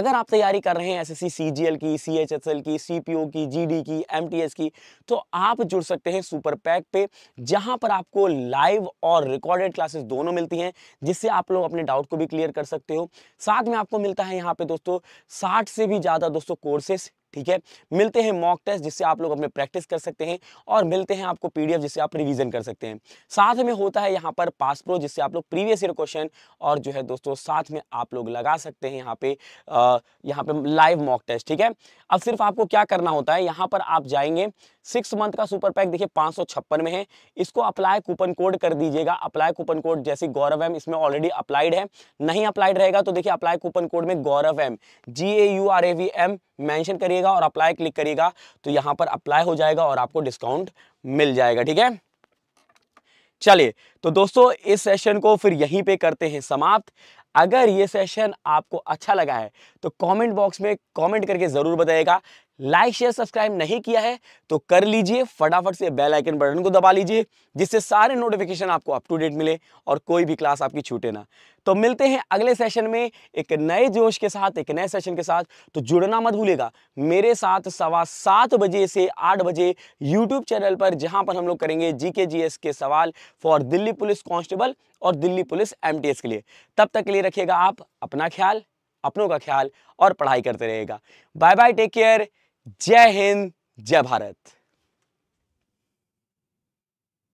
अगर आप तैयारी कर रहे हैं एसएससी सीजीएल की सीएचएसएल की सीपीओ की जीडी की एम की तो आप जुड़ सकते हैं सुपर पैक पे जहाँ पर आपको लाइव और रिकॉर्डेड क्लासेस दोनों मिलती हैं जिससे आप लोग अपने डाउट को भी क्लियर कर सकते हो साथ में आपको मिलता है यहाँ पे दोस्तों साठ से भी ज़्यादा दोस्तों कोर्सेस ठीक है मिलते हैं मॉक टेस्ट जिससे आप लोग अपने प्रैक्टिस कर सकते हैं और मिलते हैं आपको पीडीएफ जिससे आप रिवीजन कर सकते हैं साथ में होता है यहाँ पर पास प्रो जिससे आप लोग प्रीवियस ईयर क्वेश्चन और जो है दोस्तों साथ में आप लोग लगा सकते हैं यहाँ पे यहाँ पे लाइव मॉक टेस्ट ठीक है अब सिर्फ आपको क्या करना होता है यहाँ पर आप जाएंगे सिक्स मंथ का सुपर पैक देखिए पाँच में है इसको अप्लाई कूपन कोड कर दीजिएगा अप्लाई कूपन कोड जैसे गौरव एम इसमें ऑलरेडी अप्लाइड है नहीं अप्लाइड रहेगा तो देखिए अप्लाई कूपन कोड में Gaurav M G A U R A V M mention करिएगा और अप्लाई क्लिक करिएगा तो यहां पर अप्लाई हो जाएगा और आपको डिस्काउंट मिल जाएगा ठीक है चलिए तो दोस्तों इस सेशन को फिर यहीं पे करते हैं समाप्त अगर ये सेशन आपको अच्छा लगा है तो कमेंट बॉक्स में कमेंट करके ज़रूर बताइएगा लाइक शेयर सब्सक्राइब नहीं किया है तो कर लीजिए फटाफट से बेल आइकन बटन को दबा लीजिए जिससे सारे नोटिफिकेशन आपको अप टू डेट मिले और कोई भी क्लास आपकी छूटे ना तो मिलते हैं अगले सेशन में एक नए जोश के साथ एक नए सेशन के साथ तो जुड़ना मत भूलेगा मेरे साथ सवा सात बजे से आठ बजे यूट्यूब चैनल पर जहां पर हम लोग करेंगे जीके जीएस के सवाल फॉर दिल्ली पुलिस कांस्टेबल और दिल्ली पुलिस एमटीएस के लिए तब तक के लिए रखिएगा आप अपना ख्याल अपनों का ख्याल और पढ़ाई करते रहेगा बाय बाय टेक केयर जय हिंद जय भारत